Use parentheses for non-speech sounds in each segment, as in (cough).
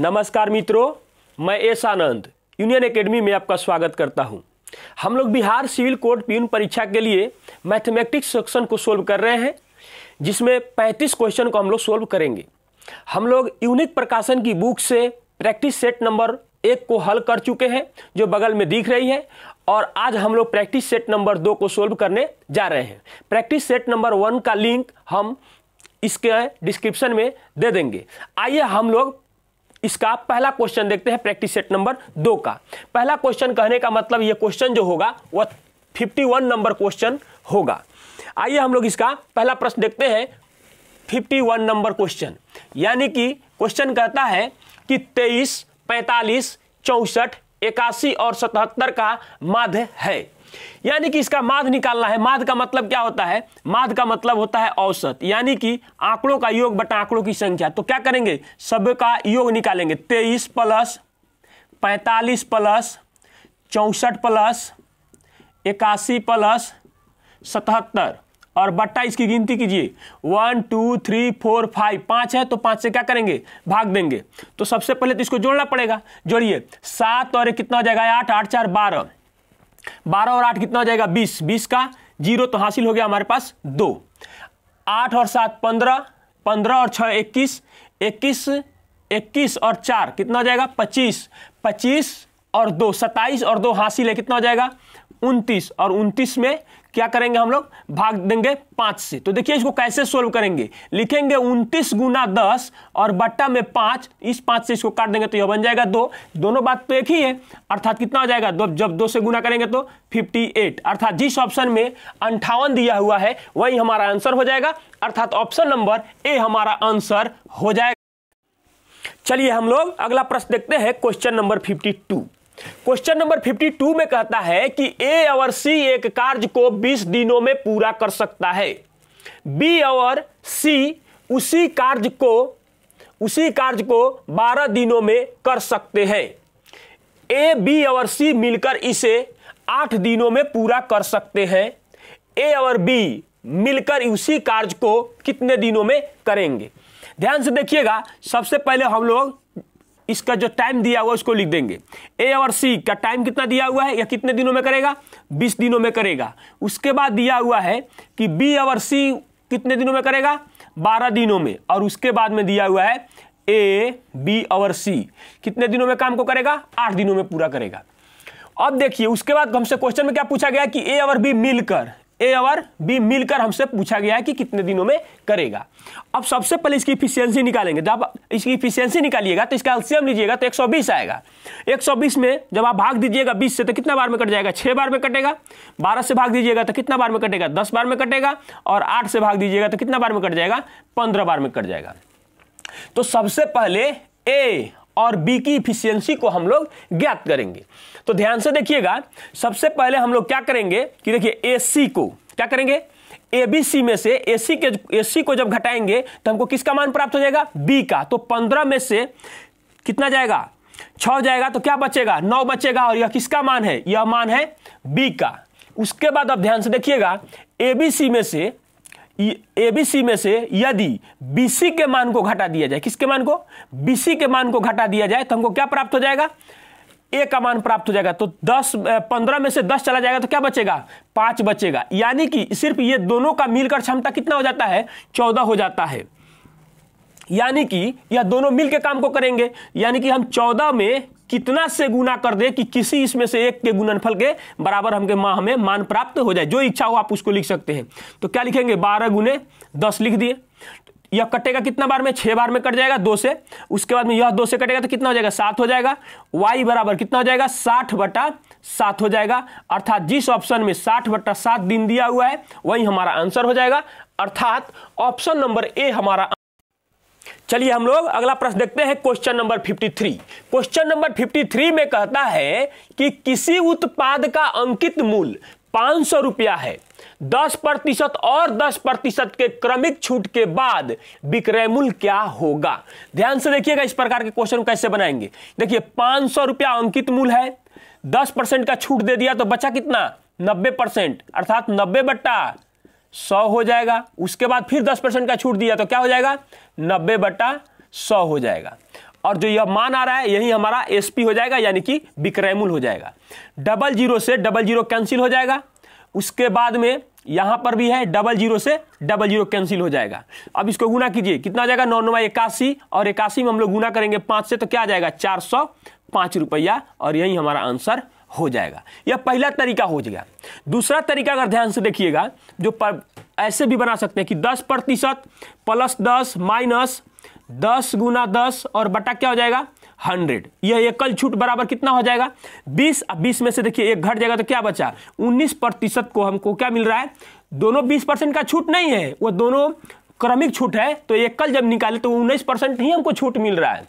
नमस्कार मित्रों मैं एस आनंद यूनियन एकेडमी में आपका स्वागत करता हूं हम लोग बिहार सिविल कोड पीन परीक्षा के लिए मैथमेटिक्स सेक्शन को सोल्व कर रहे हैं जिसमें 35 क्वेश्चन को हम लोग सोल्व करेंगे हम लोग यूनिक प्रकाशन की बुक से प्रैक्टिस सेट नंबर एक को हल कर चुके हैं जो बगल में दिख रही है और आज हम लोग प्रैक्टिस सेट नंबर दो को सोल्व करने जा रहे हैं प्रैक्टिस सेट नंबर वन का लिंक हम इसके डिस्क्रिप्शन में दे देंगे आइए हम लोग इसका पहला क्वेश्चन देखते हैं प्रैक्टिस सेट नंबर दो का पहला क्वेश्चन कहने का मतलब ये क्वेश्चन जो होगा वह फिफ्टी वन नंबर क्वेश्चन होगा आइए हम लोग इसका पहला प्रश्न देखते हैं फिफ्टी वन नंबर क्वेश्चन यानी कि क्वेश्चन कहता है कि तेईस पैंतालीस चौंसठ इक्यासी और सतहत्तर का माध्य है यानी कि इसका माध निकालना है माध का मतलब क्या होता है माध का मतलब होता है औसत यानी कि आंकड़ों का योग बटा आंकड़ों की संख्या तो क्या करेंगे सब का योग निकालेंगे तेईस प्लस पैंतालीस प्लस चौंसठ प्लस इक्यासी प्लस सतहत्तर और बट्टा इसकी गिनती कीजिए one two three four five पाँच है तो पाँच से क्या करेंगे भाग देंगे तो सबसे पहले तो इसको जोड़ना पड़ेगा जोड़िए सात और कितना हो जाएगा आठ आठ चार बारह बारह और आठ कितना हो जाएगा बीस बीस का जीरो तो हासिल हो गया हमारे पास दो आठ और सात पंद्रह पंद्रह और छः इक्कीस इक्कीस इक्कीस और चार कितना हो जाएगा पच्चीस पच्चीस और दो सत्ताईस और दो हासिल है कितना हो जाएगा उनतीस और उनतीस में क्या करेंगे हम लोग भाग देंगे पांच से तो देखिए इसको कैसे सोल्व करेंगे लिखेंगे उन्तीस गुना दस और बट्टा में पांच इस पांच से इसको काट देंगे तो यह बन जाएगा दो दोनों बात तो एक ही है अर्थात कितना हो जाएगा दो जब दो से गुना करेंगे तो फिफ्टी एट अर्थात जिस ऑप्शन में अंठावन दिया हुआ है वही हमारा आंसर हो जाएगा अर्थात ऑप्शन नंबर ए हमारा आंसर हो जाएगा चलिए हम लोग अगला प्रश्न देखते हैं question number fifty two question number 52 में कहता है कि ए और सी एक कार्य को 20 दिनों में पूरा कर सकता है बी और सी उसी कार्य को उसी कार्य को 12 दिनों में कर सकते हैं ए बी और सी मिलकर इसे 8 दिनों में पूरा कर सकते हैं ए और बी मिलकर उसी कार्य को कितने दिनों में करेंगे ध्यान से देखिएगा सबसे पहले हम लोग इसका जो टाइम दिया हुआ उसको लिख देंगे ए और सी का टाइम कितना दिया हुआ है या कितने दिनों में करेगा बीस दिनों में करेगा उसके बाद दिया हुआ है कि बी और सी कितने दिनों में करेगा बारह दिनों में और उसके बाद में दिया हुआ है ए बी और सी कितने दिनों में काम को करेगा आठ दिनों में पूरा करेगा अब देखिए उसके बाद हमसे क्वेश्चन में क्या पूछा गया कि ए और बी मिलकर ए और बी मिलकर हमसे पूछा गया है कि कितने दिनों में करेगा अब सबसे पहले इसकी इफिशियंसी निकालेंगे जब इसकी इफिशियंसी निकालिएगा तो इसका एल्सियम लीजिएगा तो 120 आएगा 120 में जब आप भाग दीजिएगा 20 से तो कितना बार में कट जाएगा छह बार में कटेगा बारह से भाग दीजिएगा तो कितना बार में कटेगा दस बार में कटेगा और आठ से भाग दीजिएगा तो कितना बार में कट जाएगा पंद्रह बार में कट जाएगा तो सबसे पहले ए और बी की इफिशियंसी को हम लोग ज्ञात करेंगे तो ध्यान से देखिएगा सबसे पहले हम लोग क्या करेंगे कि देखिए ए को क्या करेंगे ए बी सी में से ए सी के ए सी को जब घटाएंगे तो हमको किसका मान प्राप्त हो जाएगा बी का तो पंद्रह में से कितना जाएगा छ जाएगा तो क्या बचेगा नौ बचेगा और यह किसका मान है यह मान है बी का उसके बाद अब ध्यान से देखिएगा ए में से ए बी सी में से यदि बी सी के मान को घटा दिया जाए किसके मान को बी सी के मान को घटा दिया जाए तो हमको क्या प्राप्त हो जाएगा ए का मान प्राप्त हो जाएगा तो दस पंद्रह में से दस चला जाएगा तो क्या बचेगा पांच बचेगा यानी कि सिर्फ ये दोनों का मिलकर क्षमता कितना हो जाता है चौदह हो जाता है यानी कि यह दोनों मिलकर काम को करेंगे यानी कि हम चौदह में कितना से गुना कर दे कि किसी इसमें से एक के गुणनफल के बराबर हमके माँ हमें मान प्राप्त हो जाए जो इच्छा हो आप उसको लिख सकते हैं तो क्या लिखेंगे बारह गुने दस लिख दिए यह कटेगा कितना बार में छह बार में कट जाएगा दो से उसके बाद में यह दो से कटेगा तो कितना हो जाएगा सात हो जाएगा वाई बराबर कितना हो जाएगा साठ बटा सात हो जाएगा अर्थात जिस ऑप्शन में साठ बटा सात दिन दिया हुआ है वही हमारा आंसर हो जाएगा अर्थात ऑप्शन नंबर ए हमारा चलिए हम लोग अगला प्रश्न देखते हैं क्वेश्चन नंबर 53 क्वेश्चन नंबर 53 में कहता है कि किसी उत्पाद का अंकित मूल पांच रुपया है 10 प्रतिशत और 10 प्रतिशत के क्रमिक छूट के बाद विक्रय मूल्य क्या होगा ध्यान से देखिएगा इस प्रकार के क्वेश्चन कैसे बनाएंगे देखिए पांच रुपया अंकित मूल है दस परसेंट का छूट दे दिया तो बचा कितना नब्बे परसेंट अर्थात नब्बे बट्टा सौ हो जाएगा उसके बाद फिर दस परसेंट का छूट दिया तो क्या हो जाएगा नब्बे बटा सौ हो जाएगा और जो यह मान आ रहा है यही हमारा एसपी हो जाएगा यानी कि विक्रयमूल हो जाएगा डबल जीरो से डबल जीरो कैंसिल हो जाएगा उसके बाद में यहां पर भी है डबल जीरो से डबल जीरो कैंसिल हो जाएगा अब इसको गुना कीजिए कितना जाएगा नौ नवा इक्यासी और इक्यासी में हम लोग गुना करेंगे पाँच से तो क्या आ जाएगा चार सौ पाँच रुपया और यही हमारा आंसर हो जाएगा यह पहला तरीका हो जाएगा दूसरा तरीका अगर ध्यान से देखिएगा जो पर ऐसे भी बना सकते हैं कि दस प्रतिशत प्लस दस माइनस दस गुना दस और बटा क्या हो जाएगा हंड्रेड यह एकल छूट बराबर कितना हो जाएगा बीस अब बीस में से देखिए एक घट जाएगा तो क्या बचा उन्नीस प्रतिशत को हमको क्या मिल रहा है दोनों बीस परसेंट का छूट नहीं है वो दोनों क्रमिक छूट है तो एकल जब निकाले तो उन्नीस परसेंट ही हमको छूट मिल रहा है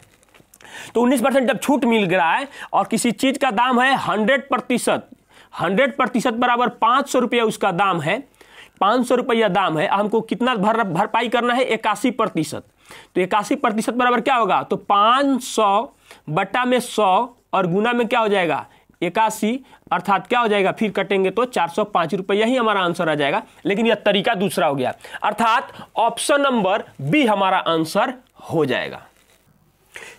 तो 19 परसेंट जब छूट मिल रहा है और किसी चीज का दाम है 100 प्रतिशत हंड्रेड प्रतिशत बराबर पांच सौ रुपया उसका दाम है पांच सौ रुपया दाम है हमको कितना भर भरपाई करना है इक्यासी प्रतिशत तो इक्यासी प्रतिशत बराबर क्या होगा तो पांच सौ बट्टा में सौ और गुना में क्या हो जाएगा इक्यासी अर्थात क्या हो जाएगा फिर कटेंगे तो चार सौ पांच रुपया ही हमारा आंसर आ जाएगा लेकिन यह तरीका दूसरा हो गया अर्थात ऑप्शन नंबर बी हमारा आंसर हो जाएगा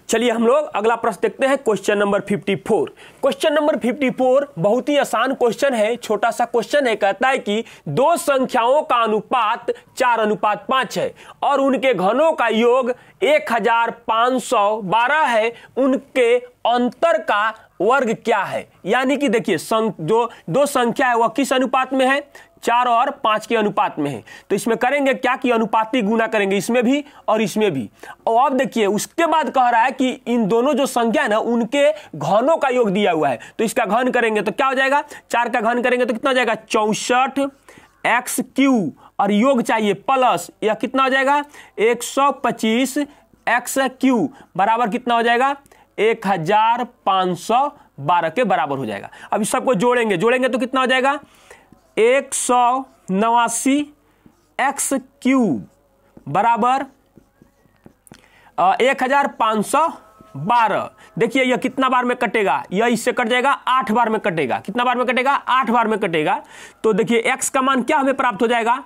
चलिए हम लोग अगला प्रश्न देखते हैं क्वेश्चन नंबर 54 क्वेश्चन नंबर 54 बहुत ही आसान क्वेश्चन है छोटा सा क्वेश्चन है कहता है कि दो संख्याओं का अनुपात चार अनुपात पांच है और उनके घनों का योग 1512 है उनके अंतर का वर्ग क्या है यानी कि देखिए जो दो संख्या है वह किस अनुपात में है चार और पांच के अनुपात में है तो इसमें करेंगे क्या कि अनुपातिक गुना करेंगे इसमें भी और इसमें भी और अब देखिए उसके बाद कह रहा है कि इन दोनों जो संख्या है ना उनके घनों का योग दिया हुआ है तो इसका घन करेंगे तो क्या हो जाएगा चार का घन करेंगे तो कितना हो जाएगा चौसठ एक्स क्यू और योग चाहिए प्लस यह कितना हो जाएगा एक सौ पच्चीस एक्स क्यू बराबर कितना हो जाएगा एक हजार पाँच सौ बारह के बराबर हो जाएगा अब इस सबको जोड़ेंगे जोड़ेंगे तो कितना हो जाएगा एक सौ नवासी एक्स क्यूब बराबर एक हजार पाँच सौ बारह देखिए यह कितना बार में कटेगा यह इससे कट जाएगा आठ बार में कटेगा कितना बार में कटेगा आठ बार में कटेगा तो देखिए एक्स का मान क्या हमें प्राप्त हो जाएगा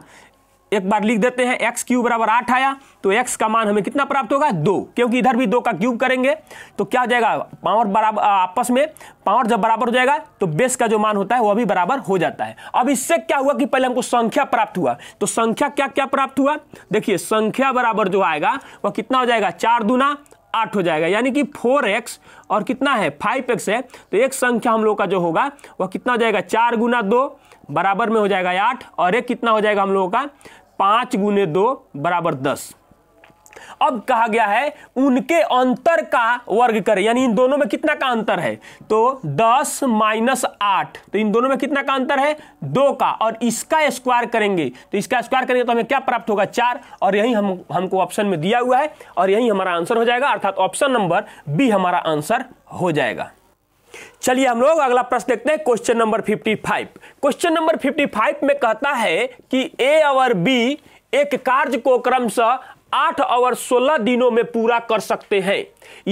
एक बार लिख देते हैं एक्स क्यूब बराबर आठ आया तो एक्स का मान हमें कितना प्राप्त होगा दो क्योंकि इधर भी दो का क्यूब करेंगे तो क्या हो जाएगा पावर बराबर आपस में पावर जब बराबर हो जाएगा तो बेस का जो मान होता है वह भी बराबर हो जाता है अब इससे क्या हुआ कि पहले हमको संख्या प्राप्त हुआ तो संख्या क्या क्या प्राप्त हुआ देखिए संख्या बराबर जो आएगा वह कितना हो जाएगा चार दुना आठ हो जाएगा यानी कि फोर एक्स और कितना है फाइव एक्स है तो एक संख्या हम लोग का जो होगा वह कितना हो जाएगा चार गुना दो बराबर में हो जाएगा आठ और एक कितना हो जाएगा हम लोगों का पांच गुने दो बराबर दस अब कहा गया है उनके अंतर का वर्ग करें यानी इन दोनों में कितना का अंतर है तो 10 माइनस आठ तो इन दोनों में कितना का अंतर है दो का और इसका स्क्वायर करेंगे तो इसका स्क्वायर करेंगे तो हमें क्या प्राप्त होगा चार और यही हम हमको ऑप्शन में दिया हुआ है और यही हमारा आंसर हो जाएगा अर्थात ऑप्शन नंबर बी हमारा आंसर हो जाएगा चलिए हम लोग अगला प्रश्न देखते हैं क्वेश्चन नंबर 55 क्वेश्चन नंबर 55 में कहता है कि ए और बी एक कार्य को क्रमशः आठ और सोलह दिनों में पूरा कर सकते हैं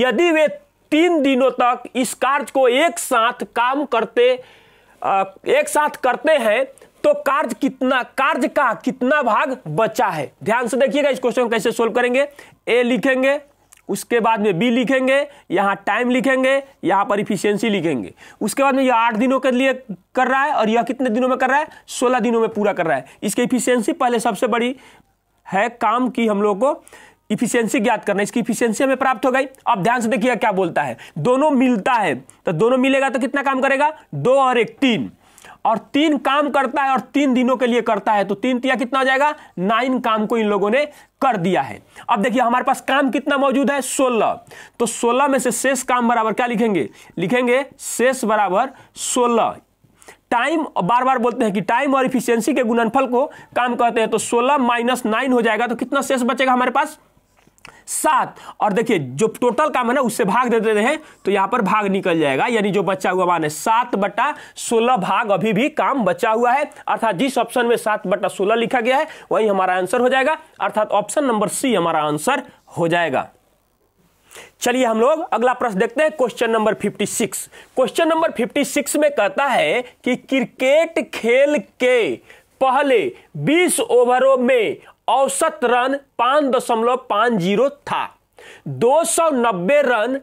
यदि वे तीन दिनों तक इस कार्य को एक साथ काम करते एक साथ करते हैं तो कार्य कितना कार्य का कितना भाग बचा है ध्यान से देखिएगा इस क्वेश्चन को कैसे सोल्व करेंगे ए लिखेंगे उसके बाद में बी लिखेंगे यहाँ टाइम लिखेंगे यहाँ पर इफिशियंसी लिखेंगे उसके बाद में यह आठ दिनों के लिए कर रहा है और यह कितने दिनों में कर रहा है सोलह दिनों में पूरा कर रहा है इसकी इफिशियंसी पहले सबसे बड़ी है काम की हम लोग को इफिशियंसी ज्ञात करना इसकी इफिशियंसी हमें प्राप्त हो गई अब ध्यान से देखिएगा क्या बोलता है दोनों मिलता है तो दोनों मिलेगा तो कितना काम करेगा दो और एक तीन और तीन काम करता है और तीन दिनों के लिए करता है तो तीन तिया कितना हो जाएगा नाइन काम को इन लोगों ने कर दिया है अब देखिए हमारे पास काम कितना मौजूद है सोलह तो सोलह में से शेष काम बराबर क्या लिखेंगे लिखेंगे शेष बराबर सोलह टाइम बार बार बोलते हैं कि टाइम और इफिशियंसी के गुणनफल को काम कहते हैं तो सोलह माइनस नाइन हो जाएगा तो कितना शेष बचेगा हमारे पास सात और देखिए जो टोटल काम है ना उससे भाग दे देते हैं तो यहाँ पर भाग निकल जाएगा यानी जो बचा हुआ मान है सात बटा सोलह भाग अभी भी काम बचा हुआ है अर्थात जिस ऑप्शन में सात बटा सोलह लिखा गया है वही हमारा आंसर हो जाएगा अर्थात ऑप्शन नंबर सी हमारा आंसर हो जाएगा चलिए हम लोग अगला प्रश्न देखते हैं क्वेश्चन नंबर 56 क्वेश्चन नंबर 56 में कहता है कि क्रिकेट खेल के पहले 20 ओवरों में औसत रन पांच दशमलव पांच जीरो था दो सौ नब्बे रन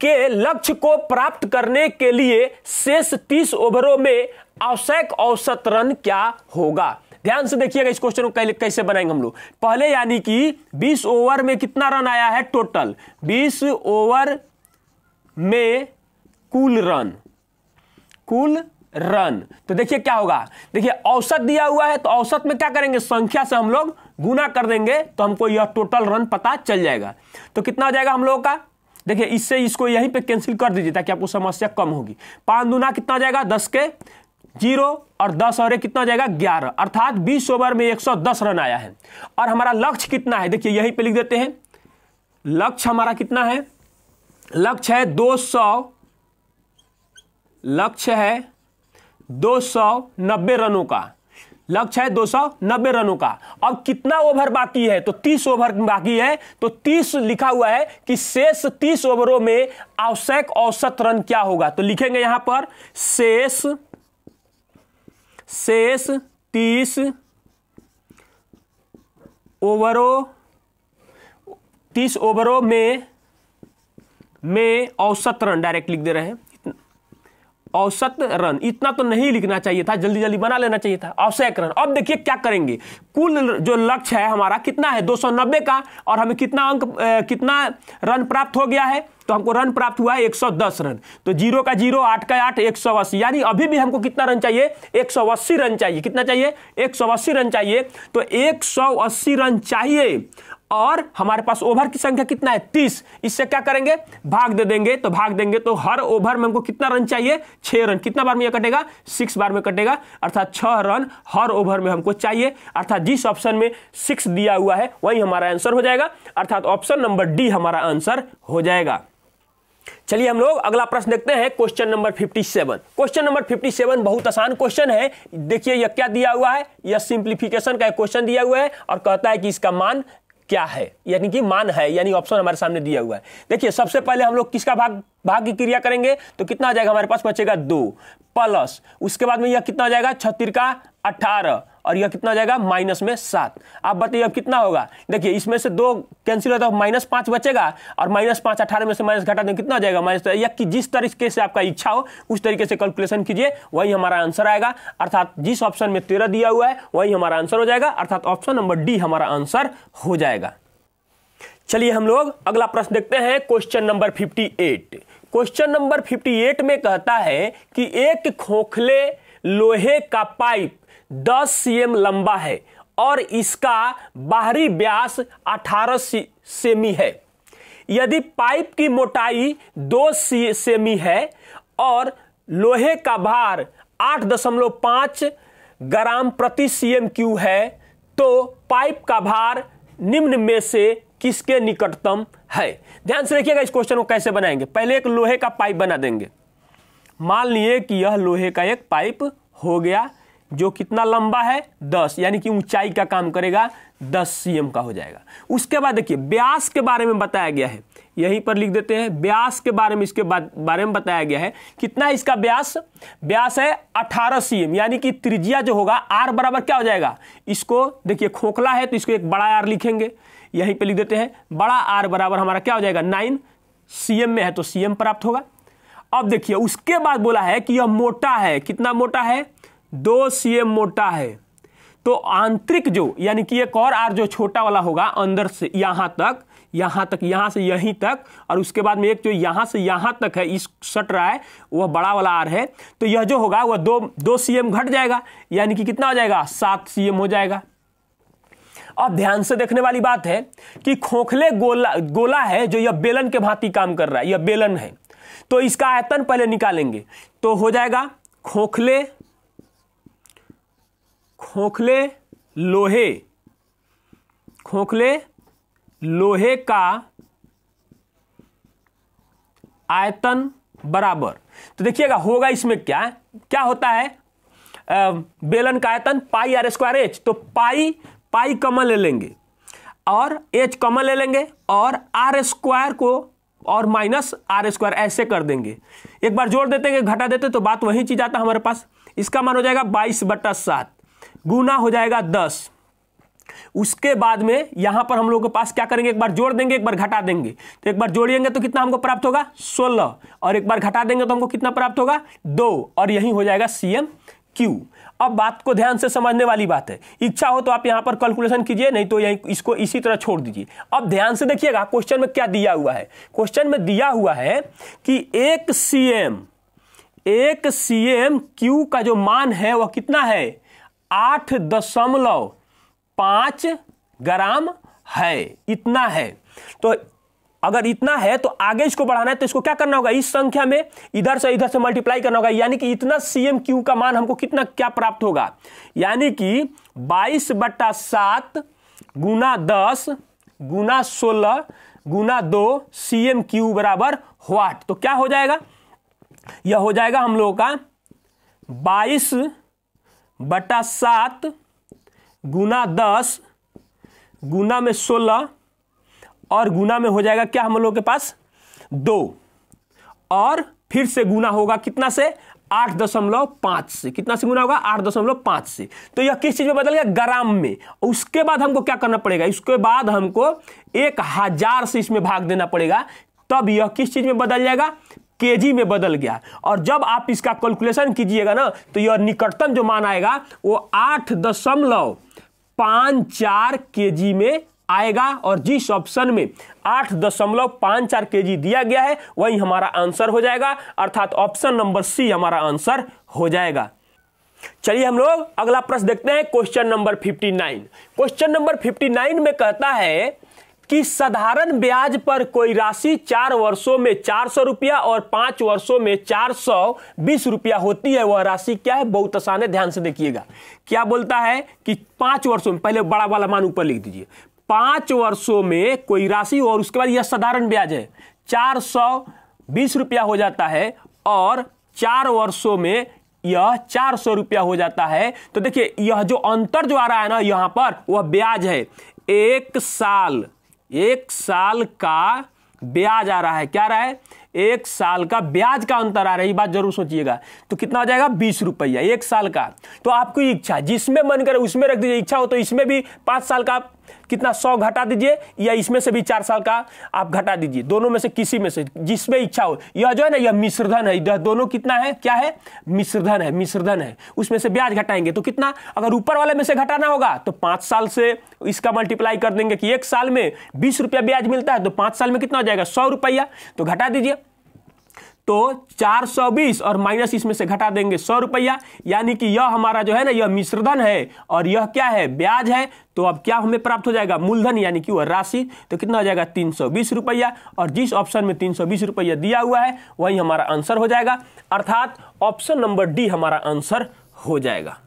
के लक्ष्य को प्राप्त करने के लिए शेष तीस ओवरों में आवश्यक औसत रन क्या होगा ध्यान से देखिएगा इस क्वेश्चन को कैसे बनाएंगे हम लोग पहले यानी कि 20 ओवर में कितना रन आया है टोटल 20 ओवर में कुल रन कुल रन तो देखिए क्या होगा देखिए औसत दिया हुआ है तो औसत में क्या करेंगे संख्या से हम लोग गुना कर देंगे तो हमको यह टोटल रन पता चल जाएगा तो कितना हो जाएगा हम लोगों का देखिए इससे इसको यहीं पे कैंसिल कर दीजिए ताकि आपको समस्या कम होगी पांच दुना कितना जाएगा दस के जीरो और दस और एक कितना जाएगा ग्यारह अर्थात बीस ओवर में एक सौ दस रन आया है और हमारा लक्ष्य कितना है देखिए यहीं पे लिख देते हैं लक्ष्य हमारा कितना है लक्ष्य है दो सौ लक्ष्य है 290 रनों का लक्ष्य है 290 रनों का अब कितना ओवर बाकी है तो 30 ओवर बाकी है तो 30 लिखा हुआ है कि शेष 30 ओवरों में आवश्यक औसत रन क्या होगा तो लिखेंगे यहां पर शेष शेष 30 ओवरों 30 ओवरों में में औसत रन डायरेक्ट लिख दे रहे हैं औसत रन इतना तो नहीं लिखना चाहिए था जल्दी जल्दी बना लेना चाहिए था औसत रन अब देखिए क्या करेंगे कुल जो लक्ष्य है हमारा कितना है 290 का और हमें कितना अंक कितना रन प्राप्त हो गया है तो हमको रन प्राप्त हुआ है 110 रन तो जीरो का जीरो आठ का आठ एक सौ अस्सी यानी अभी भी हमको कितना रन चाहिए अस्सी रन चाहिए कितना चाहिए अस्सी रन चाहिए तो अस्सी रन चाहिए और हमारे पास ओवर की संख्या कितना है तीस इससे क्या करेंगे भाग दे देंगे तो भाग देंगे तो हर ओवर में हमको कितना रन चाहिए छः रन कितना बार में यह कटेगा सिक्स बार में कटेगा अर्थात छह रन हर ओवर में हमको चाहिए अर्थात जिस ऑप्शन में सिक्स दिया हुआ है वही हमारा आंसर हो जाएगा अर्थात ऑप्शन नंबर डी हमारा आंसर हो जाएगा चलिए हम लोग अगला प्रश्न देखते हैं क्वेश्चन नंबर 57 क्वेश्चन नंबर 57 बहुत आसान क्वेश्चन है देखिए यह क्या दिया हुआ है यह सिंप्लीफिकेशन का क्वेश्चन दिया हुआ है और कहता है कि इसका मान क्या है यानी कि मान है यानी ऑप्शन हमारे सामने दिया हुआ है देखिए सबसे पहले हम लोग किसका भाग भाग की क्रिया करेंगे तो कितना आ जाएगा हमारे पास बचेगा दो प्लस उसके बाद में यह कितना आ जाएगा छत्तीर का अठारह और यह कितना हो जाएगा माइनस में सात आप बताइए अब कितना होगा देखिए इसमें से दो कैंसिल होता है तो माइनस पांच बचेगा और माइनस पांच अठारह में से माइनस घटा दें कितना हो जाएगा माइनस तो या कि जिस तरीके से आपका इच्छा हो उस तरीके से कैलकुलेशन कीजिए वही हमारा आंसर आएगा अर्थात जिस ऑप्शन में तेरह दिया हुआ है वही हमारा आंसर हो जाएगा अर्थात ऑप्शन नंबर डी हमारा आंसर हो जाएगा चलिए हम लोग अगला प्रश्न देखते हैं question number eight question number 58 में कहता है कि एक खोखले लोहे का पाइप 10 सीएम लंबा है और इसका बाहरी व्यास 18 सेमी है यदि पाइप की मोटाई 2 सेमी है और लोहे का भार 8.5 ग्राम प्रति सीएम क्यू है तो पाइप का भार निम्न में से किसके निकटतम है ध्यान से रखिएगा इस क्वेश्चन को कैसे बनाएंगे पहले एक लोहे का पाइप बना देंगे मान लिए कि यह लोहे का एक पाइप हो गया जो कितना लंबा है दस यानी कि ऊंचाई का काम करेगा दस सीएम का हो जाएगा उसके बाद देखिए ब्यास के बारे में बताया गया है यहीं पर लिख देते हैं ब्यास के बारे में इसके बारे में बताया गया है कितना इसका ब्यास ब्यास है 18 सीएम यानी कि त्रिज्या जो होगा आर बराबर क्या हो जाएगा इसको देखिए खोखला है तो इसको एक बड़ा आर लिखेंगे यहीं पर लिख देते हैं बड़ा आर बराबर हमारा क्या हो जाएगा नाइन सीएम में है तो सीएम प्राप्त होगा अब देखिए उसके बाद बोला है कि यह मोटा है कितना मोटा है दो सीएम मोटा है तो आंतरिक जो यानी कि एक और आर जो छोटा वाला होगा अंदर से यहां तक यहां तक यहां से यहीं तक और उसके बाद में एक जो यहां से यहां तक है इस सट रहा है वह बड़ा वाला आर है तो यह जो होगा वह दो दो सीएम घट जाएगा यानी कि कितना हो जाएगा सात सीएम हो जाएगा अब ध्यान से देखने वाली बात है कि खोखले गोला गोला है जो यह बेलन के भांति काम कर रहा है यह बेलन है तो इसका आयतन पहले निकालेंगे तो हो जाएगा खोखले खोखले लोहे खोखले लोहे का आयतन बराबर तो देखिएगा होगा इसमें क्या क्या होता है आ, बेलन का आयतन पाई आर स्क्वायर एच तो पाई पाई कमल ले लेंगे और एच कमल ले लेंगे और आर स्क्वायर को और माइनस आर स्क्वायर ऐसे कर देंगे एक बार जोड़ देते हैं घटा देते तो बात वही चीज आता हमारे पास इसका मान हो जाएगा बाईस बटा सात गुना हो जाएगा दस उसके बाद में यहां पर हम लोगों के पास क्या करेंगे एक बार जोड़ देंगे एक बार घटा देंगे तो एक बार जोड़ेंगे तो कितना हमको प्राप्त होगा सोलह और एक बार घटा देंगे तो हमको कितना प्राप्त होगा दो और यही हो जाएगा सीएम क्यू अब बात को ध्यान से समझने वाली बात है इच्छा हो तो आप यहां पर कैलकुलेशन कीजिए नहीं तो यही इसको इसी तरह छोड़ दीजिए अब ध्यान से देखिएगा क्वेश्चन में क्या दिया हुआ है क्वेश्चन में दिया हुआ है कि एक सी एम एक सी एम क्यू का जो मान है वह कितना है आठ दशमलव पाँच ग्राम है इतना है तो अगर इतना है तो आगे इसको बढ़ाना है तो इसको क्या करना होगा इस संख्या में इधर से इधर से मल्टीप्लाई करना होगा यानी कि इतना सीएम क्यू का मान हमको कितना क्या प्राप्त होगा यानी कि बाईस बट्टा सात गुना दस गुना सोलह गुना दो सी एम क्यू बराबर वाट तो क्या हो जाएगा यह हो जाएगा हम लोगों का बाईस बटा सात गुना दस गुना में सोलह और गुना में हो जाएगा क्या हम लोगों के पास दो और फिर से गुना होगा कितना से आठ दशमलव पांच से कितना से गुना होगा आठ दशमलव पांच से तो यह किस चीज़ में बदल गया ग्राम में उसके बाद हमको क्या करना पड़ेगा इसके बाद हमको एक हजार से इसमें भाग देना पड़ेगा तब यह किस चीज़ में बदल जाएगा केजी में बदल गया और जब आप इसका कैलकुलेशन कीजिएगा ना तो यह निकटतम जो मान आएगा वो आठ दशमलव पाँच चार के में आएगा और जिस ऑप्शन में आठ दशमलव पाँच चार के दिया गया है वही हमारा आंसर हो जाएगा अर्थात ऑप्शन नंबर सी हमारा आंसर हो जाएगा चलिए हम लोग अगला प्रश्न देखते हैं क्वेश्चन नंबर 59 क्वेश्चन नंबर 59 में कहता है कि साधारण ब्याज पर कोई राशि चार वर्षों में चार सौ रुपया और पांच वर्षों में चार सौ बीस रुपया होती है वह राशि क्या है बहुत आसान है ध्यान से देखिएगा क्या बोलता है कि पांच वर्षों में पहले बड़ा वाला मान ऊपर लिख दीजिए पांच वर्षों में कोई राशि और उसके बाद यह साधारण ब्याज है चार सौ बीस रुपया हो जाता है और चार वर्षों में यह चार सौ रुपया हो जाता है तो देखिए यह जो अंतर जो आ रहा है ना यहां पर वह ब्याज है एक साल एक साल का ब्याज आ रहा है क्या रहा है एक साल का ब्याज का अंतर आ रहा है ये बात जरूर सोचिएगा तो कितना हो जाएगा बीस रुपया एक साल का तो आपकी इच्छा जिसमें मन करे उसमें रख दीजिए इच्छा हो तो इसमें भी पांच साल का आप कितना सौ घटा दीजिए या इसमें से भी चार साल का आप घटा दीजिए दोनों में से किसी में से जिसमें इच्छा हो यह जो है ना यह मिश्रधन है यह दोनों कितना है क्या है मिश्रधन है मिश्रधन है उसमें से ब्याज घटाएंगे तो कितना अगर ऊपर वाले में से घटाना होगा तो पांच साल से इसका मल्टीप्लाई कर देंगे कि एक साल में बीस रुपया ब्याज मिलता है तो पांच साल में कितना हो जाएगा सौ रुपया तो घटा दीजिए तो 420 और माइनस इसमें से घटा देंगे सौ रुपया यानी कि यह हमारा जो है ना यह मिश्रधन है और यह क्या है ब्याज है तो अब क्या हमें प्राप्त हो जाएगा मूलधन यानी कि वह राशि तो कितना हो जाएगा तीन सौ बीस रुपया और जिस ऑप्शन में तीन सौ बीस रुपया दिया हुआ है वही हमारा आंसर हो जाएगा अर्थात ऑप्शन नंबर डी हमारा आंसर हो जाएगा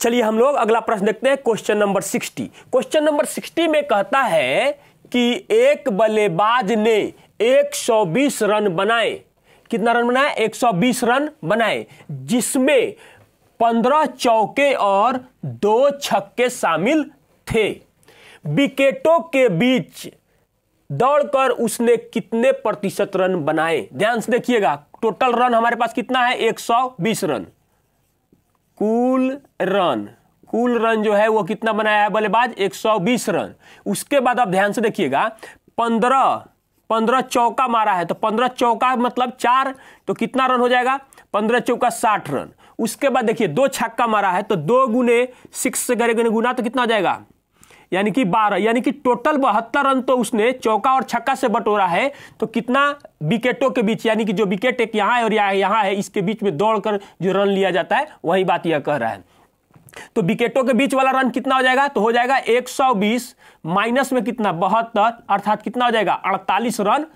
चलिए हम लोग अगला प्रश्न देखते हैं question number sixty question number sixty में कहता है कि एक बल्लेबाज ने 120 रन बनाए कितना रन बनाए 120 रन बनाए जिसमें 15 चौके और दो छक्के शामिल थे विकेटों के बीच दौड़कर उसने कितने प्रतिशत रन बनाए ध्यान से देखिएगा टोटल रन हमारे पास कितना है 120 रन कुल रन कुल रन जो है वो कितना बनाया है बल्लेबाज 120 रन उसके बाद आप ध्यान से देखिएगा पंद्रह चौका मारा है तो पंद्रह चौका मतलब चार तो कितना रन हो जाएगा पंद्रह चौका साठ रन उसके बाद देखिए दो छक्का मारा है तो दो गुने सिक्स से करेंगे गुना तो कितना हो जाएगा यानी कि बारह यानी कि टोटल बहत्तर रन तो उसने चौका और छक्का से बटोरा है तो कितना विकेटों के बीच यानी कि जो विकेट एक यहाँ है और यहाँ है इसके बीच में दौड़कर जो रन लिया जाता है वही बात यह कह रहा है तो विकेटों के बीच वाला रन कितना हो जाएगा तो हो जाएगा 120 माइनस में कितना बहत्तर अर्थात कितना हो जाएगा 48 रन